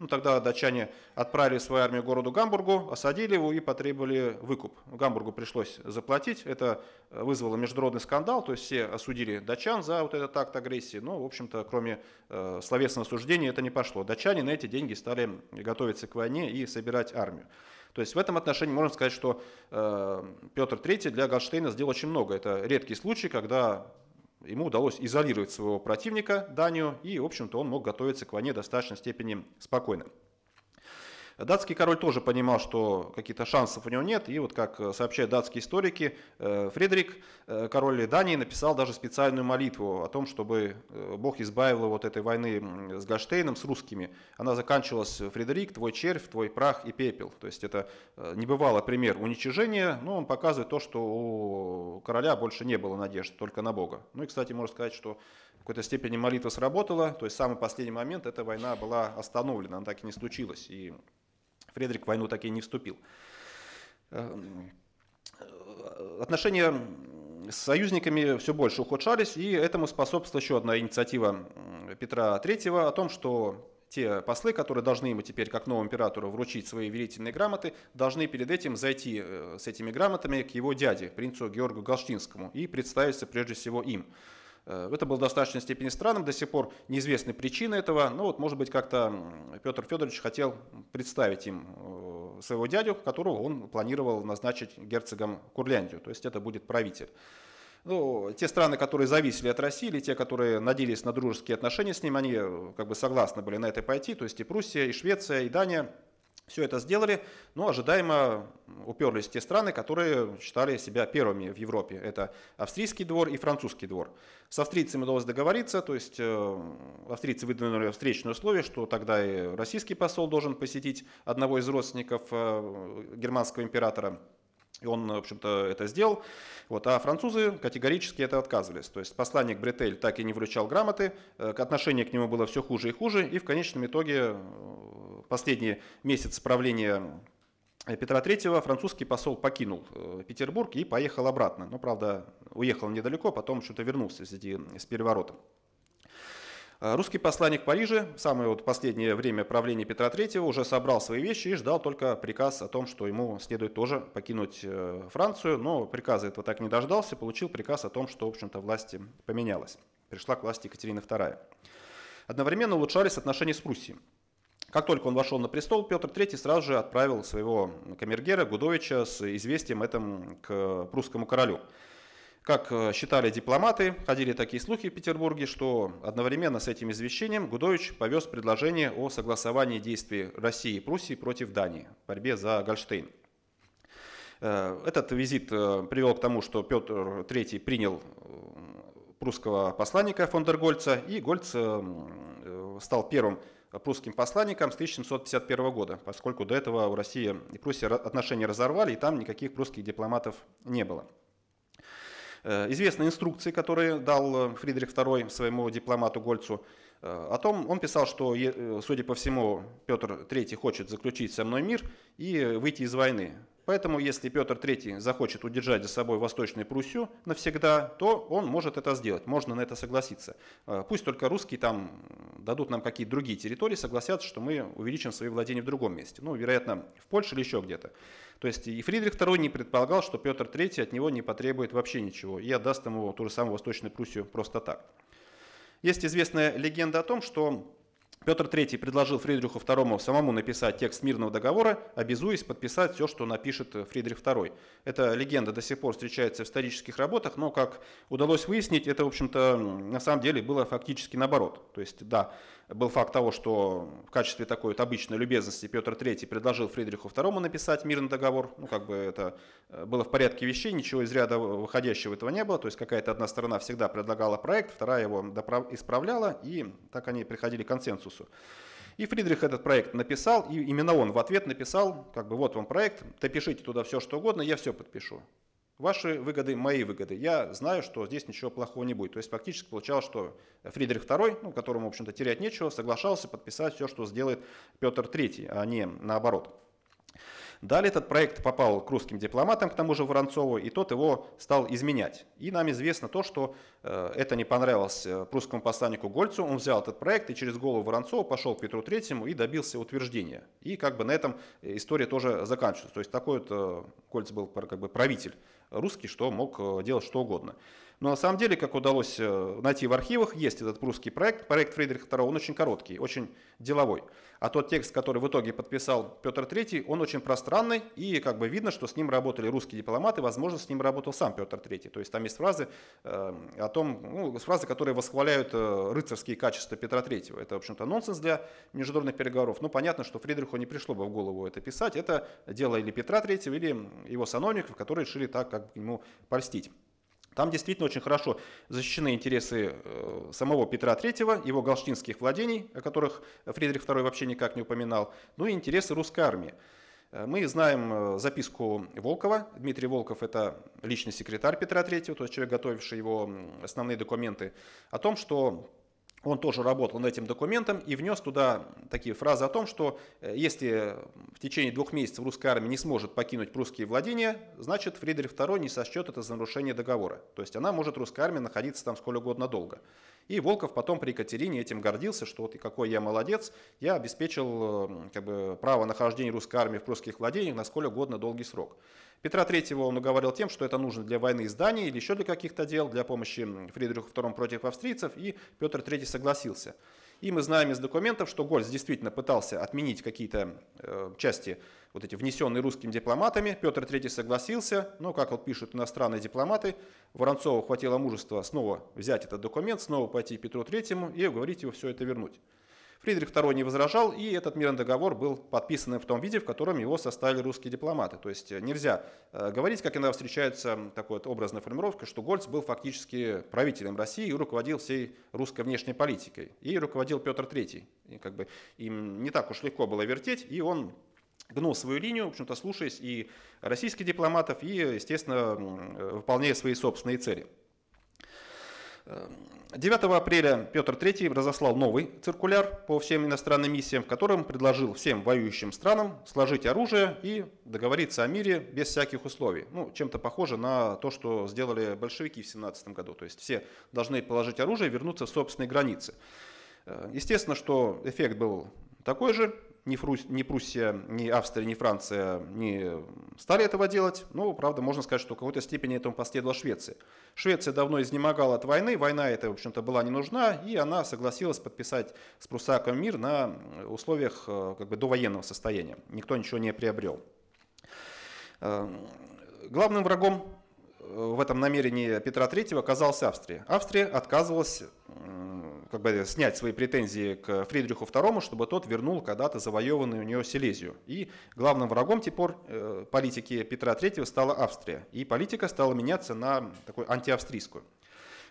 Ну, тогда датчане отправили свою армию к городу Гамбургу, осадили его и потребовали выкуп. Гамбургу пришлось заплатить, это э, вызвало международный скандал, то есть все осудили датчан за вот этот акт агрессии, но, ну, в общем-то, кроме э, словесного осуждения, это не пошло. Датчане на эти деньги стали готовиться к войне и собирать армию. То есть в этом отношении можно сказать, что э, Петр III для Галштейна сделал очень много. Это редкий случай, когда ему удалось изолировать своего противника Данию, и, в общем-то, он мог готовиться к войне в достаточной степени спокойно. Датский король тоже понимал, что каких-то шансов у него нет, и вот как э, сообщают датские историки, э, Фредерик, э, король Дании, написал даже специальную молитву о том, чтобы Бог избавил его от этой войны с Гольштейном, с русскими. Она заканчивалась «Фредерик, твой червь, твой прах и пепел». То есть это небывалый пример уничижения, но он показывает то, что у короля больше не было надежд, только на Бога. Ну и, кстати, можно сказать, что в какой-то степени молитва сработала, то есть в самый последний момент эта война была остановлена, она так и не случилась. И Фредерик в войну так и не вступил. Э, отношения с союзниками все больше ухудшались, и этому способствовала еще одна инициатива Петра III о том, что те послы, которые должны ему теперь, как новому императору, вручить свои верительные грамоты, должны перед этим зайти э, с этими грамотами к его дяде, принцу Георгу Галштинскому, и представиться прежде всего им. Это было в достаточной степени странным, до сих пор неизвестны причины этого, но ну вот, может быть, как-то Петр Федорович хотел представить им э, своего дядю, которого он планировал назначить герцогом Курляндию, то есть это будет правитель. Ну, те страны, которые зависели от России, или те, которые надеялись на дружеские отношения с ним, они э, как бы согласны были на это пойти, то есть и Пруссия, и Швеция, и Дания – все это сделали, но ожидаемо уперлись те страны, которые считали себя первыми в Европе. Это австрийский двор и французский двор. С австрийцами удалось договориться, то есть э, австрийцы выдвинули встречное условие, что тогда и российский посол должен посетить одного из родственников э, германского императора и он, в общем-то, это сделал. Вот. А французы категорически это отказывались. То есть посланник Бретель так и не вручал грамоты, э, отношение к нему было все хуже и хуже, и в конечном итоге э, последний месяц правления э, Петра III французский посол покинул Петербург и поехал обратно. Но, правда, уехал недалеко, потом что-то вернулся с переворотом. А, русский посланник в Париже, в самое вот последнее время правления Петра III, уже собрал свои вещи и ждал только приказ о том, что ему следует тоже покинуть э, Францию, но приказа этого так не дождался, получил приказ о том, что, в общем-то, власти поменялась. Пришла к власти Екатерина II. Одновременно улучшались отношения с Пруссией. Как только он вошел на престол, Петр III сразу же отправил своего камергера Гудовича с известием этом к прусскому королю. Как э, считали дипломаты, ходили такие слухи в Петербурге, что одновременно с этим извещением Гудович повез предложение о согласовании действий России и Пруссии против Дании в борьбе за Гольштейн. Э, этот визит э, привел к тому, что Петр III принял прусского посланника фон Гольца, и Гольц стал первым прусским посланником с 1751 года, поскольку до этого у России и Пруссии отношения разорвали, и там никаких прусских дипломатов не было. Э, Известны инструкции, которые дал э, Фридрих II своему дипломату Гольцу. Э, о том он писал, что, судя по всему, Петр III хочет заключить со мной мир и выйти из войны. Поэтому, если Петр III захочет удержать за собой Восточную Пруссию навсегда, то он может это сделать, можно на это согласиться. Э, пусть только русские там дадут нам какие-то другие территории, согласятся, что мы увеличим свои владения в другом месте. Ну, вероятно, в Польше или еще где-то. То есть и Фридрих II не предполагал, что Петр III от него не потребует вообще ничего и отдаст ему ту же самую Восточную Пруссию просто так. Есть известная легенда о том, что Петр III предложил Фридриху II самому написать текст мирного договора, обязуясь подписать все, что напишет э, Фридрих II. Эта легенда до сих пор встречается в исторических работах, но, как удалось выяснить, это, в общем-то, на самом деле было фактически наоборот. То есть, да, был факт того, что в качестве такой вот обычной любезности Петр III предложил Фридриху II написать мирный договор. Ну, как бы это э, было в порядке вещей, ничего из ряда выходящего этого не было. То есть какая-то одна сторона всегда предлагала проект, вторая его исправляла, и так они приходили к консенсусу Конфуциусу. И Фридрих этот проект написал, и именно он в ответ написал, как бы вот вам проект, допишите туда все, что угодно, я все подпишу. Ваши выгоды, мои выгоды. Я знаю, что здесь ничего плохого не будет. То есть фактически получалось, что Фридрих II, ну, которому, в общем-то, терять нечего, соглашался подписать все, что сделает Петр III, а не наоборот. Далее этот проект попал к русским дипломатам, к тому же Воронцову, и тот его стал изменять. И нам известно то, что э, это не понравилось э, прусскому посланнику Гольцу. Он взял этот проект и через голову Воронцова пошел к Петру Третьему и добился утверждения. И как бы на этом история тоже заканчивается. То есть такой вот э, Гольц был как бы правитель русский, что мог делать что угодно. Но на самом деле, как удалось э, найти в архивах, есть этот прусский проект. Проект Фридриха II, он очень короткий, очень деловой. А тот текст, который в итоге подписал Петр III, он очень пространный, и как бы видно, что с ним работали русские дипломаты, возможно, с ним работал сам Петр III. То есть там есть фразы э, о том, ну, фразы, которые восхваляют э, рыцарские качества Петра III. Это, в общем-то, нонсенс для международных переговоров. Но ну, понятно, что Фридриху не пришло бы в голову это писать. Это дело или Петра III, или его сановников, которые решили так как бы ему польстить. Там действительно очень хорошо защищены интересы э, самого Петра III, его галштинских владений, о которых Фридрих II вообще никак не упоминал, ну и интересы русской армии. Э, мы знаем э, записку Волкова. Дмитрий Волков – это личный секретарь Петра III, то есть человек, готовивший его основные документы, о том, что он тоже работал над этим документом и внес туда такие фразы о том, что э, если в течение двух месяцев русская армия не сможет покинуть прусские владения, значит Фридрих II не сочтет это за нарушение договора. То есть она может, русская армия, находиться там сколь угодно долго. И Волков потом при Екатерине этим гордился, что вот какой я молодец, я обеспечил э, как бы, право нахождения русской армии в прусских владениях на сколь угодно долгий срок. Петра III он уговаривал тем, что это нужно для войны с Данией или еще для каких-то дел, для помощи Фридриху II против австрийцев, и Петр III согласился. И мы знаем из документов, что Гольц действительно пытался отменить какие-то э, части, вот эти внесенные русскими дипломатами. Петр III согласился, но, как вот пишут иностранные дипломаты, Воронцову хватило мужества снова взять этот документ, снова пойти к Петру III и уговорить его все это вернуть. Фридрих II не возражал, и этот мирный договор был подписан в том виде, в котором его составили русские дипломаты. То есть э, нельзя э, говорить, как иногда встречается такой вот образная формировка, что Гольц был фактически правителем России и руководил всей русской внешней политикой. И руководил Петр III. И как бы им не так уж легко было вертеть, и он гнул свою линию, в общем-то, слушаясь и российских дипломатов, и, естественно, э, выполняя свои собственные цели. 9 эм, апреля Петр III разослал новый циркуляр по всем иностранным миссиям, в котором предложил всем воюющим странам сложить оружие и договориться о мире без всяких условий. Ну, чем-то похоже на то, что сделали большевики в 17 году. То есть все должны положить оружие и вернуться в собственные границы. Э, естественно, что эффект был такой же, ни, Фрусь, ни Пруссия, ни Австрия, ни Франция не стали этого делать, но, ну, правда, можно сказать, что в какой-то степени этому последовала Швеция. Швеция давно изнемогала от войны, война эта, в общем-то, была не нужна, и она согласилась подписать с Прусаком мир на условиях э, как бы довоенного состояния. Никто ничего не приобрел. Э, главным врагом э, в этом намерении Петра III оказалась Австрия. Австрия отказывалась как бы снять свои претензии к Фридриху II, чтобы тот вернул когда-то завоеванную у нее Силезию. И главным врагом теперь э, политики Петра III стала Австрия. И политика стала меняться на такую антиавстрийскую.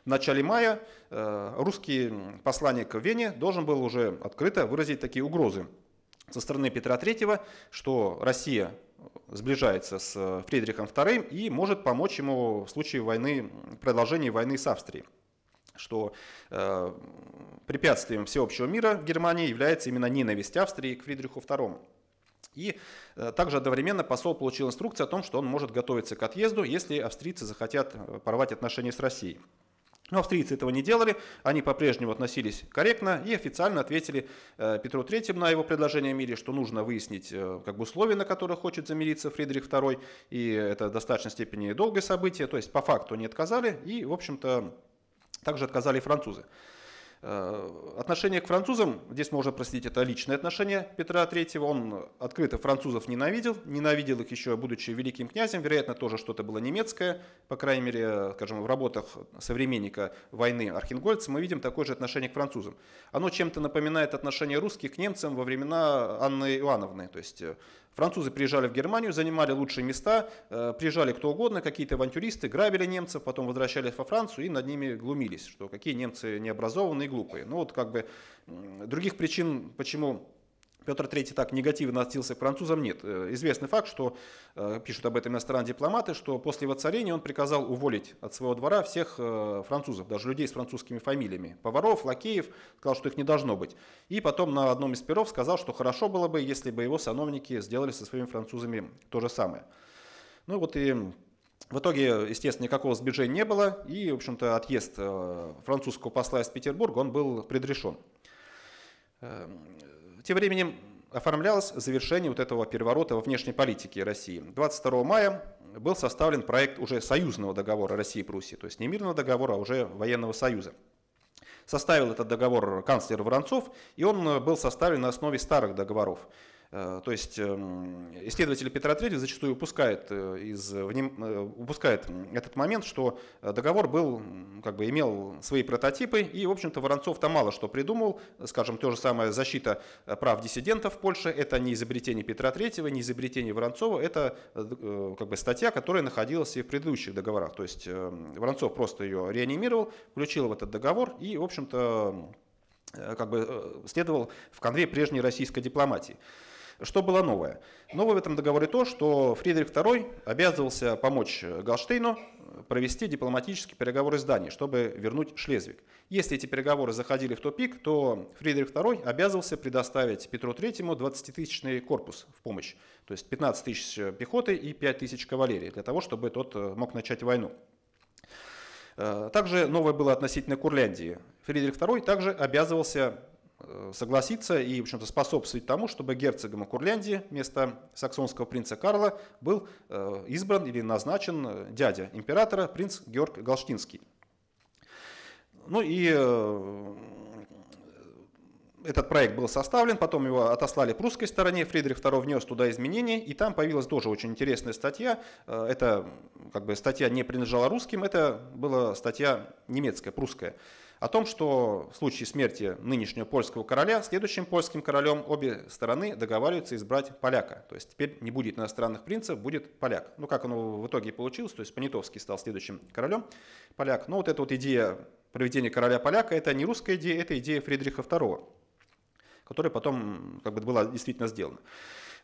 В начале мая э, русский посланник в Вене должен был уже открыто выразить такие угрозы со стороны Петра III, что Россия сближается с Фридрихом II и может помочь ему в случае войны, продолжения войны с Австрией что э, препятствием всеобщего мира в Германии является именно ненависть Австрии к Фридриху II. И э, также одновременно посол получил инструкцию о том, что он может готовиться к отъезду, если австрийцы захотят э, порвать отношения с Россией. Но австрийцы этого не делали, они по-прежнему относились корректно и официально ответили э, Петру III на его предложение о мире, что нужно выяснить как бы условия, на которых хочет замириться Фридрих II, и это в достаточной степени долгое событие, то есть по факту они отказали, и, в общем-то, также отказали французы. Э, отношение к французам, здесь можно простить, это личное отношение Петра III. Он открыто французов ненавидел, ненавидел их еще, будучи великим князем. Вероятно, тоже что-то было немецкое. По крайней мере, скажем, в работах современника войны Архенгольца мы видим такое же отношение к французам. Оно чем-то напоминает отношение русских к немцам во времена Анны Ивановны То есть э, Французы приезжали в Германию, занимали лучшие места, э, приезжали кто угодно, какие-то авантюристы, грабили немцев, потом возвращались во Францию и над ними глумились, что какие немцы необразованные и глупые. Ну вот как бы других причин, почему Петр III так негативно относился к французам, нет. Э, известный факт, что э, пишут об этом иностранные дипломаты, что после воцарения он приказал уволить от своего двора всех э, французов, даже людей с французскими фамилиями, поваров, лакеев, сказал, что их не должно быть. И потом на одном из перов сказал, что хорошо было бы, если бы его сановники сделали со своими французами то же самое. Ну вот и в итоге, естественно, никакого сбежения не было, и, в общем-то, отъезд французского посла из Петербурга, он был предрешен. Эм, тем временем оформлялось завершение вот этого переворота во внешней политике России. 22 мая был составлен проект уже союзного договора России и Пруссии, то есть не мирного договора, а уже военного союза. Составил этот договор канцлер Воронцов, и он был составлен на основе старых договоров. Э, то есть эм, исследователи Петра III зачастую упускают, э, из, э, упускают этот момент, что договор был, как бы имел свои прототипы, и, в общем-то, Воронцов-то мало что придумал. Скажем, то же самое защита прав диссидентов в Польше, это не изобретение Петра III, не изобретение Воронцова, это как бы статья, которая находилась и в предыдущих договорах. То есть эм, Воронцов просто ее реанимировал, включил в этот договор и, в общем-то, как бы следовал в конве прежней российской дипломатии. Что было новое? Новое в этом договоре то, что Фридрих II обязывался помочь э, Галштейну э, провести дипломатические переговоры с Данией, чтобы вернуть Шлезвик. Если эти переговоры заходили в тупик, то Фридрих II обязывался предоставить Петру III 20-тысячный корпус в помощь, то есть 15 тысяч э, пехоты и 5 тысяч кавалерии, для того, чтобы тот мог начать войну. Также новое было относительно Курляндии. Фридрих II также обязывался Э, согласиться и, в общем-то, способствовать тому, чтобы герцогом Курляндии вместо саксонского принца Карла был э, избран или назначен э, дядя императора, принц Георг Галштинский. Ну и этот проект был составлен, потом его отослали прусской стороне, Фридрих II внес туда изменения, и там появилась тоже очень интересная статья. Это как бы статья не принадлежала русским, это была статья немецкая, прусская о том, что в случае смерти нынешнего польского короля следующим польским королем обе стороны договариваются избрать поляка. То есть теперь не будет иностранных принцев, будет поляк. Ну как оно в итоге получилось, то есть Понятовский стал следующим королем, поляк. Но ну, вот эта вот идея проведения короля поляка, это не русская идея, это идея Фридриха II, которая потом как бы была действительно сделана.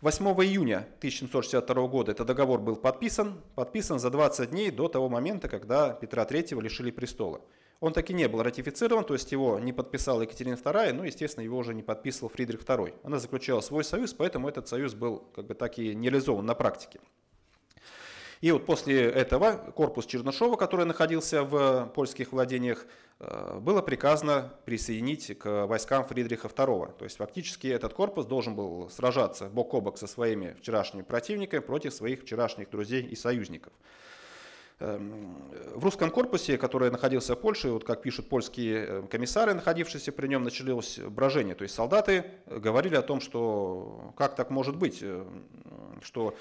8 июня 1762 года этот договор был подписан, подписан за 20 дней до того момента, когда Петра III лишили престола. Он так и не был ратифицирован, то есть его не подписала Екатерина II, но, ну, естественно, его уже не подписывал Фридрих II. Она заключала свой союз, поэтому этот союз был как бы так и не реализован на практике. И вот после этого корпус Чернышова, который находился в польских владениях, э, было приказано присоединить к войскам Фридриха II. То есть фактически этот корпус должен был сражаться бок о бок со своими вчерашними противниками против своих вчерашних друзей и союзников. Эм, в русском корпусе, который находился в Польше, вот как пишут польские э, комиссары, находившиеся при нем, началось брожение. То есть солдаты э, говорили о том, что как так может быть, э, что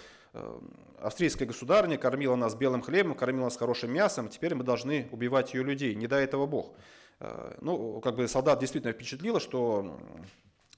австрийская государня кормила нас белым хлебом, кормила нас хорошим мясом, теперь мы должны убивать ее людей, не до этого бог. Ну, как бы солдат действительно впечатлило, что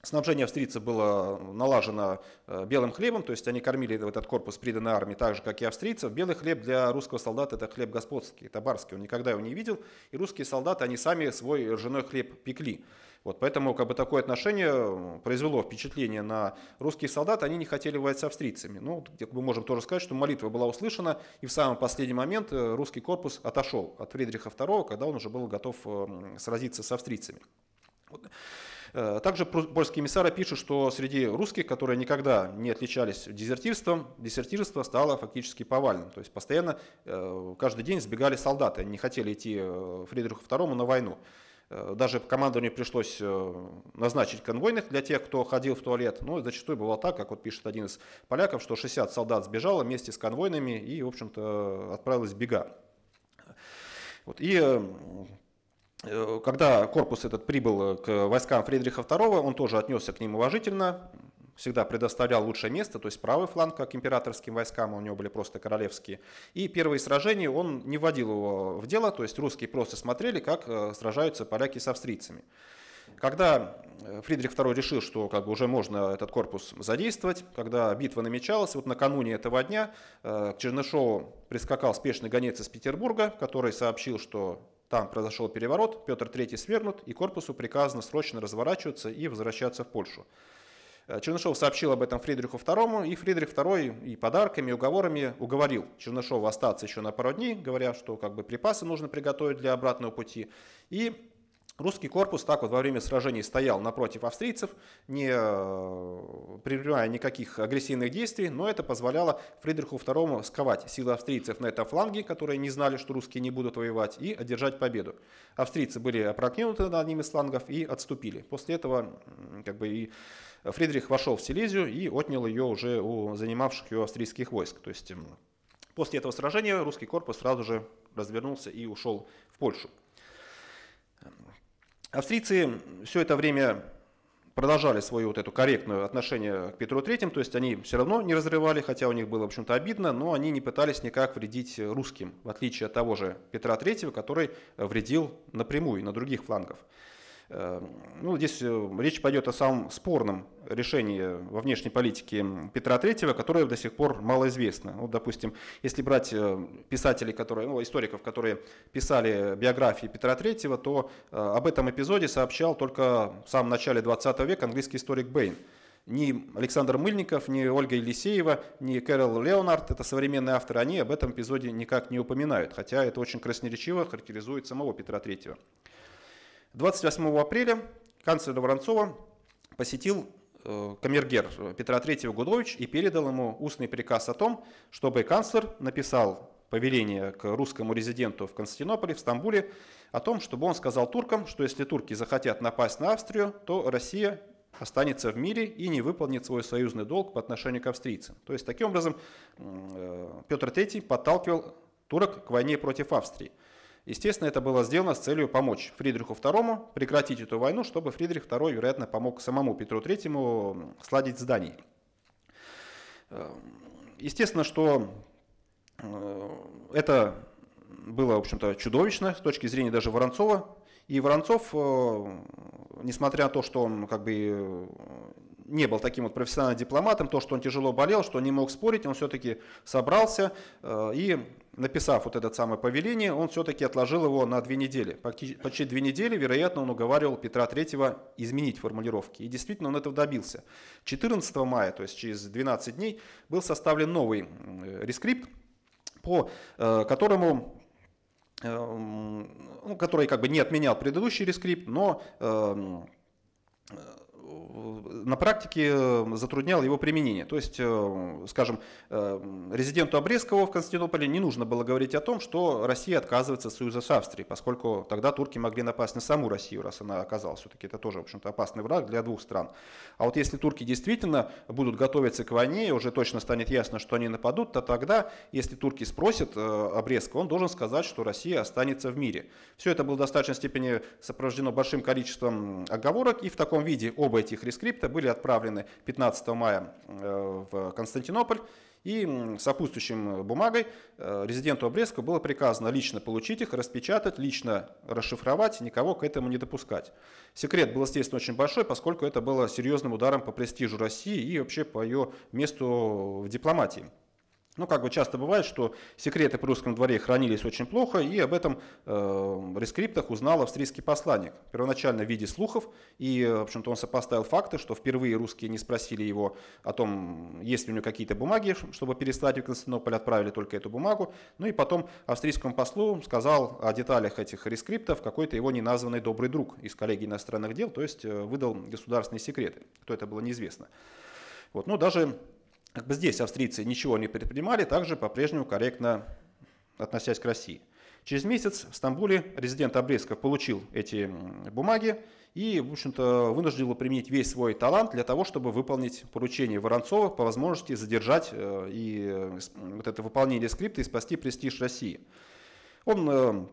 Снабжение австрийцев было налажено э, белым хлебом, то есть они кормили этот корпус приданной армии так же, как и австрийцев. Белый хлеб для русского солдата – это хлеб господский, это барский. он никогда его не видел. И русские солдаты, они сами свой ржаной хлеб пекли. Вот, поэтому как бы, такое отношение э, произвело впечатление на русских солдат, они не хотели воевать с австрийцами. Ну, как мы можем тоже сказать, что молитва была услышана, и в самый последний момент э, русский корпус отошел от Фридриха II, когда он уже был готов сразиться с австрийцами. Э, также польские эмиссары пишут, что среди русских, которые никогда не отличались дезертирством, дезертирство стало фактически повальным. То есть постоянно э, каждый день сбегали солдаты, они не хотели идти э, Фридриху II на войну. Даже командованию пришлось назначить конвойных для тех, кто ходил в туалет. Ну, зачастую бывало так, как вот пишет один из поляков, что 60 солдат сбежало вместе с конвойными и, в общем-то, отправилось в бега. Вот. И Э, когда корпус этот прибыл э, к войскам Фридриха II, он тоже отнесся к ним уважительно, всегда предоставлял лучшее место, то есть правый фланг, как императорским войскам, у него были просто королевские. И первые сражения он не вводил его в дело, то есть русские просто смотрели, как э, сражаются поляки с австрийцами. Когда Фридрих II решил, что как бы, уже можно этот корпус задействовать, когда битва намечалась, вот накануне этого дня к Чернышову прискакал спешный гонец из Петербурга, который сообщил, что там произошел переворот, Петр III свергнут, и корпусу приказано срочно разворачиваться и возвращаться в Польшу. Э, Чернышов сообщил об этом Фридриху II, и Фридрих II и подарками, и уговорами уговорил Чернышова остаться еще на пару дней, говоря, что как бы припасы нужно приготовить для обратного пути. И Русский корпус так вот во время сражений стоял напротив австрийцев, не э, прерывая никаких агрессивных действий, но это позволяло Фридриху II сковать силы австрийцев на этом фланге, которые не знали, что русские не будут воевать, и одержать победу. Австрийцы были опрокинуты на одним из флангов и отступили. После этого как бы и Фридрих вошел в Силезию и отнял ее уже у занимавших ее австрийских войск. То есть после этого сражения русский корпус сразу же развернулся и ушел в Польшу. Австрийцы все это время продолжали свое вот это корректное отношение к Петру III, то есть они все равно не разрывали, хотя у них было, в общем-то, обидно, но они не пытались никак вредить русским, в отличие от того же Петра III, который вредил напрямую на других флангах. Э, ну, здесь э, речь пойдет о самом спорном решении во внешней политике Петра III, которое до сих пор малоизвестно. Вот, допустим, если брать э, писателей, которые, ну, историков, которые писали биографии Петра III, то об этом эпизоде сообщал только в самом начале 20 века английский историк Бэйн ни Александр Мыльников, ни Ольга Елисеева, ни Кэрол Леонард, это современные авторы, они об этом эпизоде никак не упоминают, хотя это очень красноречиво характеризует самого Петра Третьего. 28 апреля канцлер Воронцова посетил э, камергер Петра III Гудович и передал ему устный приказ о том, чтобы канцлер написал повеление к русскому резиденту в Константинополе, в Стамбуле, о том, чтобы он сказал туркам, что если турки захотят напасть на Австрию, то Россия останется в мире и не выполнит свой союзный долг по отношению к австрийцам. То есть таким образом э, Петр III подталкивал турок к войне против Австрии. Естественно, это было сделано с целью помочь Фридриху II прекратить эту войну, чтобы Фридрих II, вероятно, помог самому Петру III сладить с э, Естественно, что э, это было, в общем-то, чудовищно с точки зрения даже Воронцова. И Воронцов, э, несмотря на то, что он как бы не был таким вот профессиональным дипломатом, то, что он тяжело болел, что он не мог спорить, он все-таки собрался и написав вот это самое повеление, он все-таки отложил его на две недели. Почти, две недели, вероятно, он уговаривал Петра III изменить формулировки. И действительно, он этого добился. 14 мая, то есть через 12 дней, был составлен новый э, рескрипт, по э, которому э, ну, который как бы не отменял предыдущий рескрипт, но эм, на практике э, затрудняло его применение. То есть, э, скажем, э, резиденту Обрезкова в Константинополе не нужно было говорить о том, что Россия отказывается от союза с Австрией, поскольку тогда турки могли напасть на саму Россию, раз она оказалась все-таки это тоже, в общем-то, опасный враг для двух стран. А вот если турки действительно будут готовиться к войне, и уже точно станет ясно, что они нападут, то тогда, если турки спросят Обрезкова, он должен сказать, что Россия останется в мире. Все это было в достаточной степени сопровождено большим количеством оговорок, и в таком виде оба этих скрипта были отправлены 15 мая э, в Константинополь. И сопутствующим бумагой э, резиденту Обрезку было приказано лично получить их, распечатать, лично расшифровать, никого к этому не допускать. Секрет был, естественно, очень большой, поскольку это было серьезным ударом по престижу России и вообще по ее месту в дипломатии. Ну, как бы часто бывает, что секреты при русском дворе хранились очень плохо, и об этом э, рескриптах узнал австрийский посланник. Первоначально в виде слухов, и, э, в общем-то, он сопоставил факты, что впервые русские не спросили его о том, есть ли у него какие-то бумаги, чтобы переслать в Константинополь, отправили только эту бумагу. Ну и потом австрийскому послу сказал о деталях этих рескриптов какой-то его неназванный добрый друг из коллегии иностранных дел, то есть э, выдал государственные секреты. Кто это было, неизвестно. Вот, ну, даже как бы здесь австрийцы ничего не предпринимали, также по-прежнему корректно относясь к России. Через месяц в Стамбуле резидент Обрезков получил эти бумаги и, в общем-то, вынужден был применить весь свой талант для того, чтобы выполнить поручение Воронцова по возможности задержать э, и э, вот это выполнение скрипта и спасти престиж России. Он э,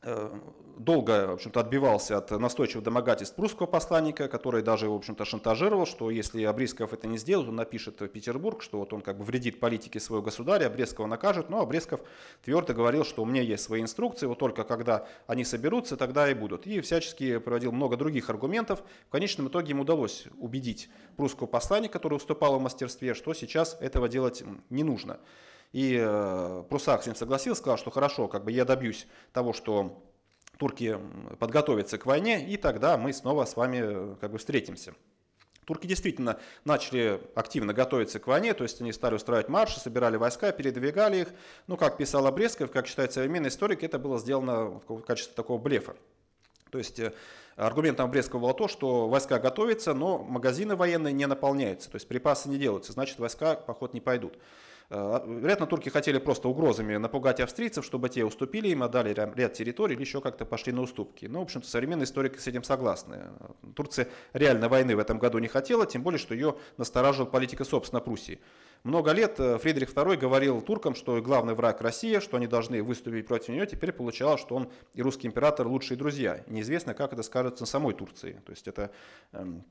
Э, долго, в общем-то, отбивался от настойчивого домогательств русского посланника, который даже, в общем-то, шантажировал, что если Обрезков это не сделает, он напишет в Петербург, что вот он как бы вредит политике своего государя, Обрезкова накажет, но ну, а Обрезков твердо говорил, что у меня есть свои инструкции, вот только когда они соберутся, тогда и будут. И всячески проводил много других аргументов. В конечном итоге ему удалось убедить русского посланника, который уступал в мастерстве, что сейчас этого делать не нужно. И э, Прусак с ним согласился, сказал, что хорошо, как бы я добьюсь того, что турки подготовятся к войне, и тогда мы снова с вами э, как бы встретимся. Турки действительно начали активно готовиться к войне, то есть они стали устраивать марши, собирали войска, передвигали их. Ну, как писал Обрезков, как считает современный историк, это было сделано в качестве такого блефа. То есть э, аргументом Обрезкова было то, что войска готовятся, но магазины военные не наполняются, то есть припасы не делаются, значит войска поход не пойдут. Э, Вероятно, турки хотели просто угрозами напугать австрийцев, чтобы те уступили им, отдали ряд территорий или еще как-то пошли на уступки. Но, ну, в общем-то, современные историки с этим согласны. Турция реально войны в этом году не хотела, тем более, что ее настораживала политика, собственно, Пруссии. Много лет э, Фридрих II говорил туркам, что главный враг Россия, что они должны выступить против нее. Теперь получалось, что он и русский император лучшие друзья. Неизвестно, как это скажется на самой Турции. То есть это эм,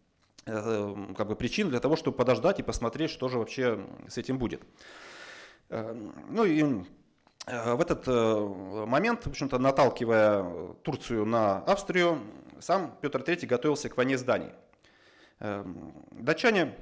Э, как бы причин для того, чтобы подождать и посмотреть, что же вообще с этим будет. Э, ну и э, в этот момент, в общем-то, наталкивая Турцию на Австрию, сам Петр III готовился к войне с Данией. Датчане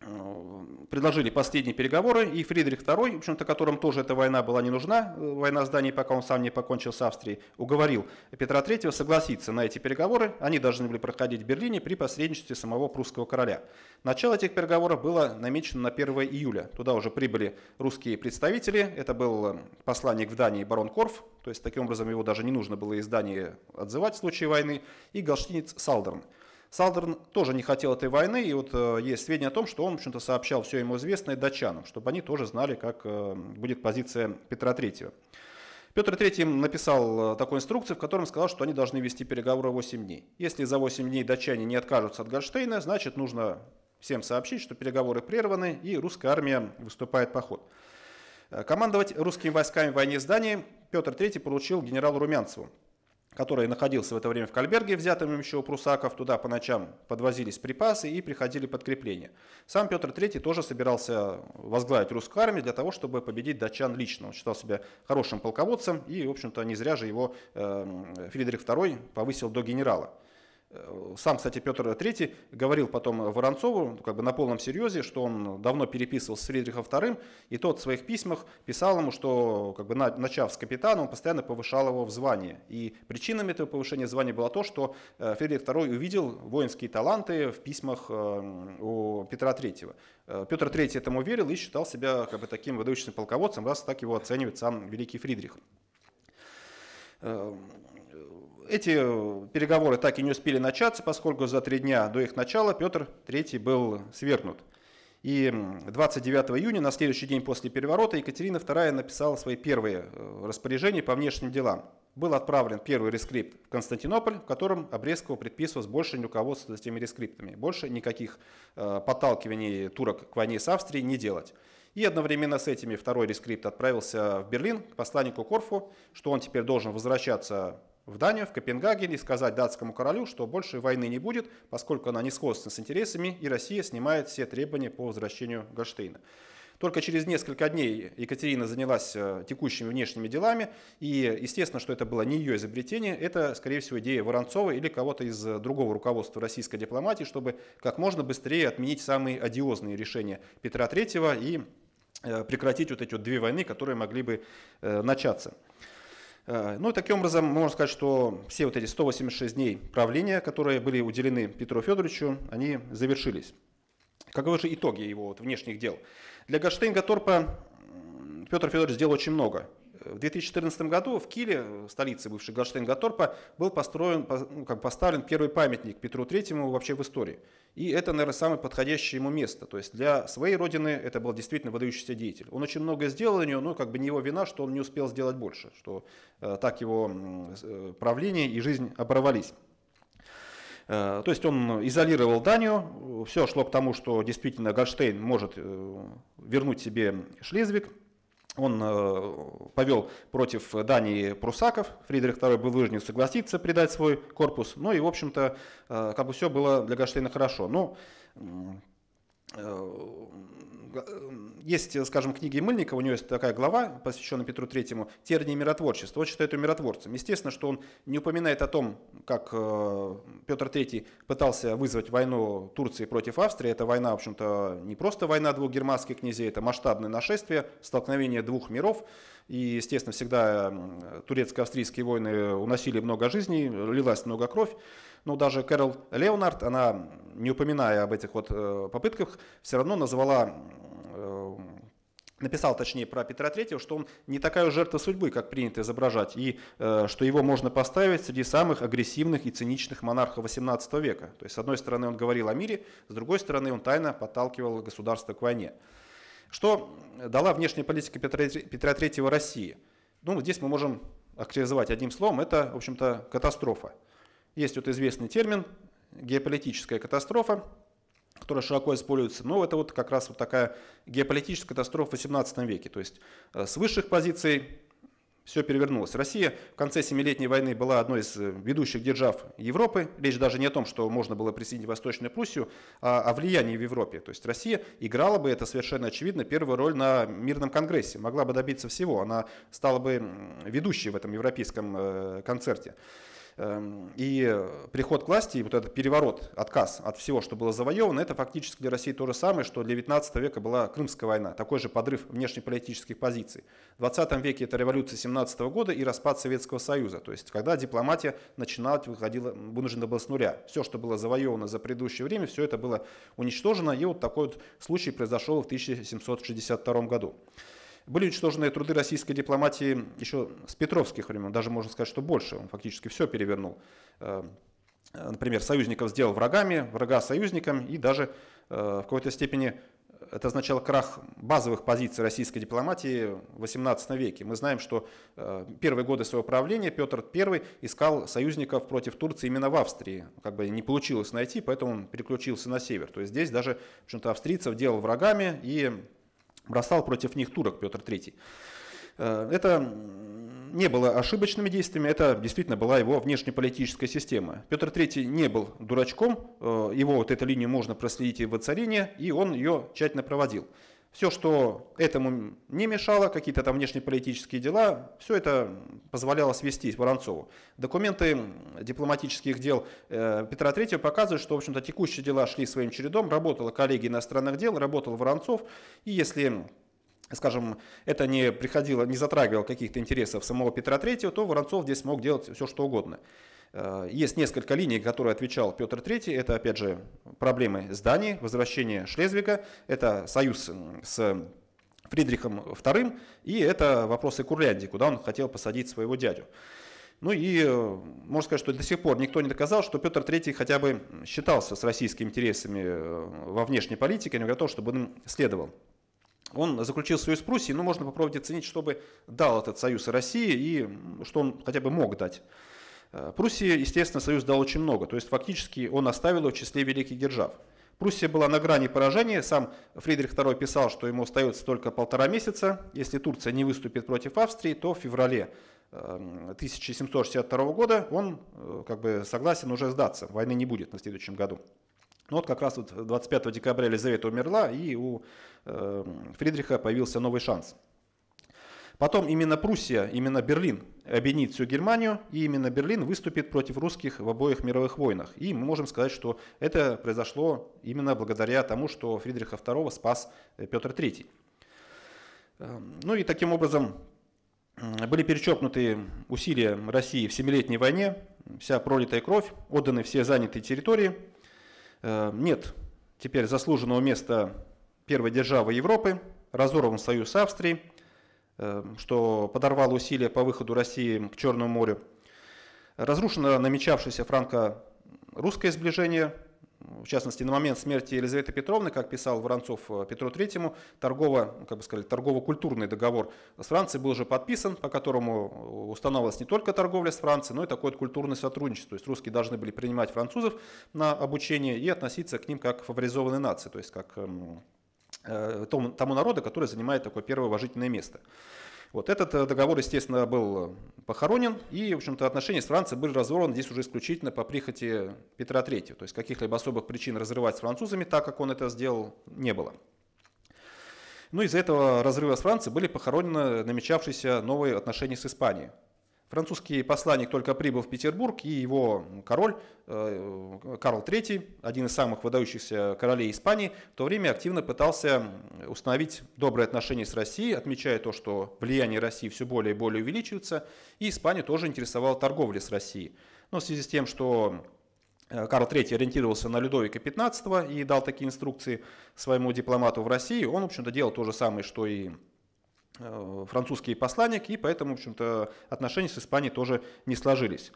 Э, предложили последние переговоры, и Фридрих II, в общем-то, которым тоже эта война была не нужна, э, война с Данией, пока он сам не покончил с Австрией, уговорил Петра III согласиться на эти переговоры. Они должны были проходить в Берлине при посредничестве самого прусского короля. Начало этих переговоров было намечено на 1 июля. Туда уже прибыли русские представители. Это был э, посланник в Дании барон Корф, то есть таким образом его даже не нужно было из Дании отзывать в случае войны, и Галштиниц Салдерн. Салдерн тоже не хотел этой войны, и вот э, есть сведения о том, что он, в общем-то, сообщал все ему известное датчанам, чтобы они тоже знали, как э, будет позиция Петра III. Петр III написал э, такую инструкцию, в котором сказал, что они должны вести переговоры 8 дней. Если за 8 дней датчане не откажутся от Гольштейна, значит, нужно всем сообщить, что переговоры прерваны, и русская армия выступает в поход. Командовать русскими войсками в войне с Данией Петр III получил генералу Румянцеву который находился в это время в Кальберге, взятым им еще у прусаков, туда по ночам подвозились припасы и приходили подкрепления. Сам Петр III тоже собирался возглавить русскую армию для того, чтобы победить датчан лично. Он считал себя хорошим полководцем и, в общем-то, не зря же его э, эм, Филидрих II повысил до генерала. Сам, кстати, Петр III говорил потом Воронцову ну, как бы на полном серьезе, что он давно переписывал с Фридрихом II, и тот в своих письмах писал ему, что как бы начав с капитана, он постоянно повышал его в звании. И причинами этого повышения звания было то, что э, Фридрих II увидел воинские таланты в письмах э, у Петра III. Петр III этому верил и считал себя как бы таким выдающимся полководцем, раз так его оценивает сам великий Фридрих. Э, эти э, переговоры так и не успели начаться, поскольку за три дня до их начала Петр III был свергнут. И 29 июня, на следующий день после переворота, Екатерина II написала свои первые э, распоряжения по внешним делам. Был отправлен первый рескрипт в Константинополь, в котором Обрезкова предписывалось больше не руководствоваться этими рескриптами, больше никаких э, подталкиваний турок к войне с Австрией не делать. И одновременно с этими второй рескрипт отправился в Берлин к посланнику Корфу, что он теперь должен возвращаться в Данию, в Копенгаген и сказать датскому королю, что больше войны не будет, поскольку она не сходится с интересами, и Россия снимает все требования по возвращению Гольштейна. Только через несколько дней Екатерина занялась э, текущими внешними делами, и естественно, что это было не ее изобретение, это, скорее всего, идея Воронцова или кого-то из э, другого руководства российской дипломатии, чтобы как можно быстрее отменить самые одиозные решения Петра III и э, прекратить вот эти вот две войны, которые могли бы начаться. Э, ну, и таким образом, можно сказать, что все вот эти 186 дней правления, которые были уделены Петру Федоровичу, они завершились. Каковы же итоги его вот внешних дел? Для Гаштейнга Торпа Петр Федорович сделал очень много. В 2014 году в Киле, столице бывшей Гольштейн-Гаторпа, был построен, ну, как поставлен первый памятник Петру Третьему вообще в истории. И это, наверное, самое подходящее ему место. То есть для своей родины это был действительно выдающийся деятель. Он очень многое сделал для нее, но как бы не его вина, что он не успел сделать больше, что э, так его э, правление и жизнь оборвались. Э, то есть он изолировал Данию, все шло к тому, что действительно Гольштейн может э, вернуть себе Шлезвик, он э, повел против Дании прусаков, Фридрих II был вынужден согласиться предать свой корпус, ну и, в общем-то, э, как бы все было для Гаштейна хорошо. Но ну, Э, э, есть, скажем, книги Мыльникова, у него есть такая глава, посвященная Петру Третьему, «Тернии миротворчества». Он считает его миротворцем. Естественно, что он не упоминает о том, как э, Петр Третий пытался вызвать войну Турции против Австрии. Это война, в общем-то, не просто война двух германских князей, это масштабное нашествие, столкновение двух миров. И, естественно, всегда турецко-австрийские войны уносили много жизней, лилась много кровь. Но даже Кэрол Леонард, она, не упоминая об этих вот э, попытках, все равно назвала э, написал, точнее, про Петра III, что он не такая жертва судьбы, как принято изображать, и э, что его можно поставить среди самых агрессивных и циничных монархов XVIII века. То есть, с одной стороны, он говорил о мире, с другой стороны, он тайно подталкивал государство к войне. Что дала внешняя политика Петра, Петра Третьего России? Ну, здесь мы можем охарактеризовать одним словом, это, в общем-то, катастрофа. Есть вот известный термин геополитическая катастрофа, которая широко используется. Но это вот как раз вот такая геополитическая катастрофа в 18 веке. То есть э, с высших позиций все перевернулось. Россия в конце Семилетней войны была одной из э, ведущих держав Европы. Речь даже не о том, что можно было присоединить Восточную Пруссию, а о влиянии в Европе. То есть Россия играла бы, это совершенно очевидно, первую роль на мирном конгрессе. Могла бы добиться всего. Она стала бы ведущей в этом европейском э, концерте. Эм, и приход к власти, и вот этот переворот, отказ от всего, что было завоевано, это фактически для России то же самое, что для 19 века была Крымская война, такой же подрыв внешнеполитических позиций. В 20 веке это революция 17 года и распад Советского Союза, то есть когда дипломатия начинала, выходила, вынуждена была с нуля. Все, что было завоевано за предыдущее время, все это было уничтожено, и вот такой вот случай произошел в 1762 году. Были уничтожены труды российской дипломатии еще с петровских времен, даже можно сказать, что больше. Он фактически все перевернул. Э, например, союзников сделал врагами, врага союзником, и даже э, в какой-то степени это означало крах базовых позиций российской дипломатии в XVIII веке. Мы знаем, что э, первые годы своего правления Петр I искал союзников против Турции именно в Австрии. Как бы не получилось найти, поэтому он переключился на север. То есть здесь даже, в общем-то, австрийцев делал врагами и бросал против них турок Петр III. Э, это не было ошибочными действиями, это действительно была его внешнеполитическая система. Петр III не был дурачком, э, его вот эту линию можно проследить и в воцарение, и он ее тщательно проводил все, что этому не мешало, какие-то там внешнеполитические дела, все это позволяло свести Воронцову. Документы дипломатических дел э, Петра III показывают, что, в общем-то, текущие дела шли своим чередом, работала коллегия иностранных дел, работал Воронцов, и если скажем, это не приходило, не затрагивало каких-то интересов самого Петра III, то Воронцов здесь мог делать все, что угодно. Э, есть несколько линий, которые отвечал Петр III. Это, опять же, проблемы зданий, возвращение Шлезвика, это союз с Фридрихом II, и это вопросы Курляндии, куда он хотел посадить своего дядю. Ну и э, можно сказать, что до сих пор никто не доказал, что Петр III хотя бы считался с российскими интересами э, во внешней политике, не говоря о чтобы он им следовал. Он заключил союз с Пруссией, но можно попробовать оценить, что бы дал этот союз России и что он хотя бы мог дать. Э, Пруссии, естественно, Союз дал очень много, то есть фактически он оставил его в числе великих держав. Пруссия была на грани поражения, сам Фридрих II писал, что ему остается только полтора месяца, если Турция не выступит против Австрии, то в феврале 1762 эм, года он э, как бы согласен уже сдаться, войны не будет на следующем году. Но ну вот как раз вот 25 декабря Елизавета умерла, и у эм, Фридриха появился новый шанс. Потом именно Пруссия, именно Берлин объединит всю Германию, и именно Берлин выступит против русских в обоих мировых войнах. И мы можем сказать, что это произошло именно благодаря тому, что Фридриха II спас э, Петр III. Эм, ну и таким образом были перечеркнуты усилия России в Семилетней войне, вся пролитая кровь, отданы все занятые территории. Эм, нет теперь заслуженного места первой державы Европы, разорван союз с Австрией. Эм, что подорвало усилия по выходу России к Черному морю. Разрушено намечавшееся франко-русское сближение, в частности, на момент смерти Елизаветы Петровны, как писал Воронцов э, Петру Третьему, торгово, как бы сказали, торгово-культурный договор с Францией был уже подписан, по которому э, устанавливалась не только торговля с Францией, но и такое культурное сотрудничество. То есть русские должны были принимать французов на обучение и относиться к ним как фаворизованной нации, то есть как эм, Э, тому, тому народу, который занимает такое первое уважительное место. Вот этот э, договор, естественно, был похоронен, и, в общем-то, отношения с Францией были разорваны здесь уже исключительно по прихоти Петра III. То есть каких-либо особых причин разрывать с французами, так как он это сделал, не было. Ну, из-за этого разрыва с Францией были похоронены намечавшиеся новые отношения с Испанией. Французский посланник только прибыл в Петербург, и его король э, Карл III, один из самых выдающихся королей Испании, в то время активно пытался установить добрые отношения с Россией, отмечая то, что влияние России все более и более увеличивается, и Испания тоже интересовала торговля с Россией. Но в связи с тем, что э, Карл III ориентировался на Людовика XV и дал такие инструкции своему дипломату в России, он, в общем-то, делал то же самое, что и Э, французский посланник, и поэтому, в общем-то, отношения с Испанией тоже не сложились.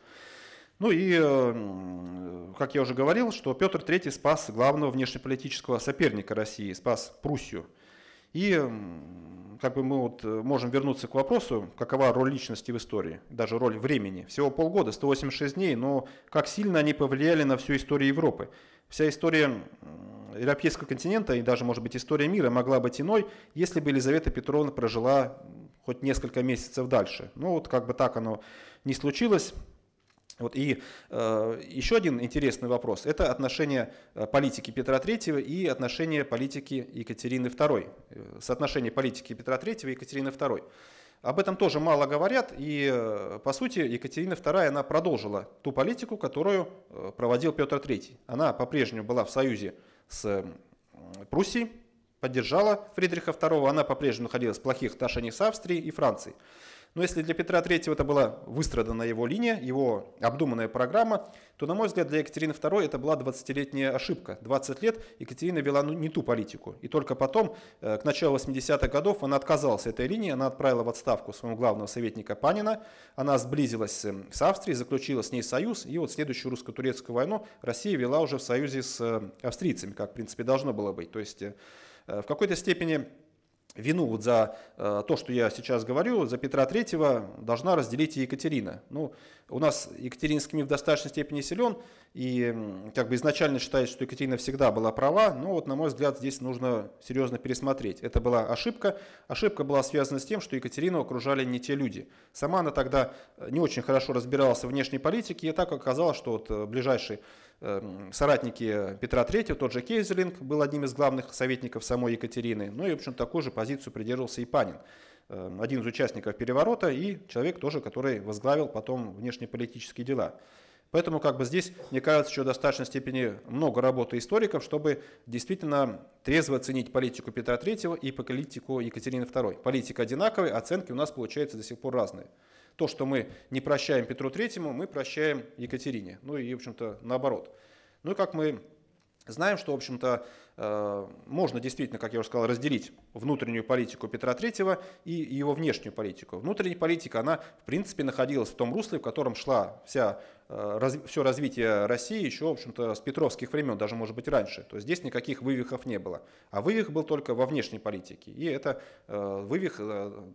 Ну и, э, как я уже говорил, что Петр III спас главного внешнеполитического соперника России, спас Пруссию. И как бы мы вот э, можем вернуться к вопросу, какова роль личности в истории, даже роль времени. Всего полгода, 186 дней, но как сильно они повлияли на всю историю Европы. Вся история европейского континента и даже, может быть, история мира могла быть иной, если бы Елизавета Петровна прожила хоть несколько месяцев дальше. Ну вот как бы так оно не случилось. Вот и э, еще один интересный вопрос – это отношение э, политики Петра III и отношение политики Екатерины II, э, соотношение политики Петра III и Екатерины II. Об этом тоже мало говорят, и э, по сути Екатерина II она продолжила ту политику, которую проводил Петр III. Она по-прежнему была в союзе с Пруссией, поддержала Фридриха II, она по-прежнему находилась в плохих отношениях с Австрией и Францией. Но если для Петра III это была выстрадана его линия, его обдуманная программа, то, на мой взгляд, для Екатерины II это была 20-летняя ошибка. 20 лет Екатерина вела ну, не ту политику. И только потом, э, к началу 80-х годов, она отказалась от этой линии, она отправила в отставку своего главного советника Панина, она сблизилась эм, с Австрией, заключила с ней союз, и вот следующую русско-турецкую войну Россия вела уже в союзе с э, австрийцами, как, в принципе, должно было быть. То есть э, в какой-то степени вину вот за э, то, что я сейчас говорю, за Петра III должна разделить и Екатерина. Ну, у нас Екатеринский миф в достаточной степени силен, и как бы изначально считается, что Екатерина всегда была права, но вот, на мой взгляд, здесь нужно серьезно пересмотреть. Это была ошибка. Ошибка была связана с тем, что Екатерину окружали не те люди. Сама она тогда э, не очень хорошо разбиралась в внешней политике, и так оказалось, что вот э, ближайший Эм, соратники Петра III, тот же Кейзелинг был одним из главных советников самой Екатерины, ну и, в общем, такую же позицию придерживался и Панин, эм, один из участников переворота и человек тоже, который возглавил потом внешнеполитические дела. Поэтому как бы здесь, мне кажется, еще в достаточной степени много работы историков, чтобы действительно трезво оценить политику Петра III и политику Екатерины II. Политика одинаковая, оценки у нас получается до сих пор разные то, что мы не прощаем Петру Третьему, мы прощаем Екатерине. Ну и, в общем-то, наоборот. Ну и как мы знаем, что, в общем-то, э, можно действительно, как я уже сказал, разделить внутреннюю политику Петра Третьего и его внешнюю политику. Внутренняя политика, она, в принципе, находилась в том русле, в котором шла вся, э, все развитие России еще, в общем-то, с петровских времен, даже, может быть, раньше. То есть здесь никаких вывихов не было. А вывих был только во внешней политике. И это э, вывих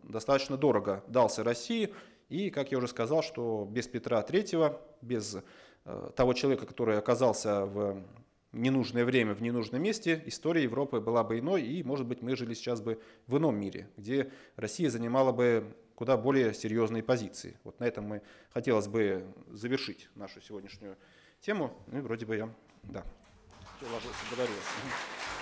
достаточно дорого дался России, и, как я уже сказал, что без Петра III, без э, того человека, который оказался в ненужное время в ненужном месте, история Европы была бы иной, и, может быть, мы жили сейчас бы в ином мире, где Россия занимала бы куда более серьезные позиции. Вот на этом мы хотелось бы завершить нашу сегодняшнюю тему. Ну и вроде бы я, да, уложился,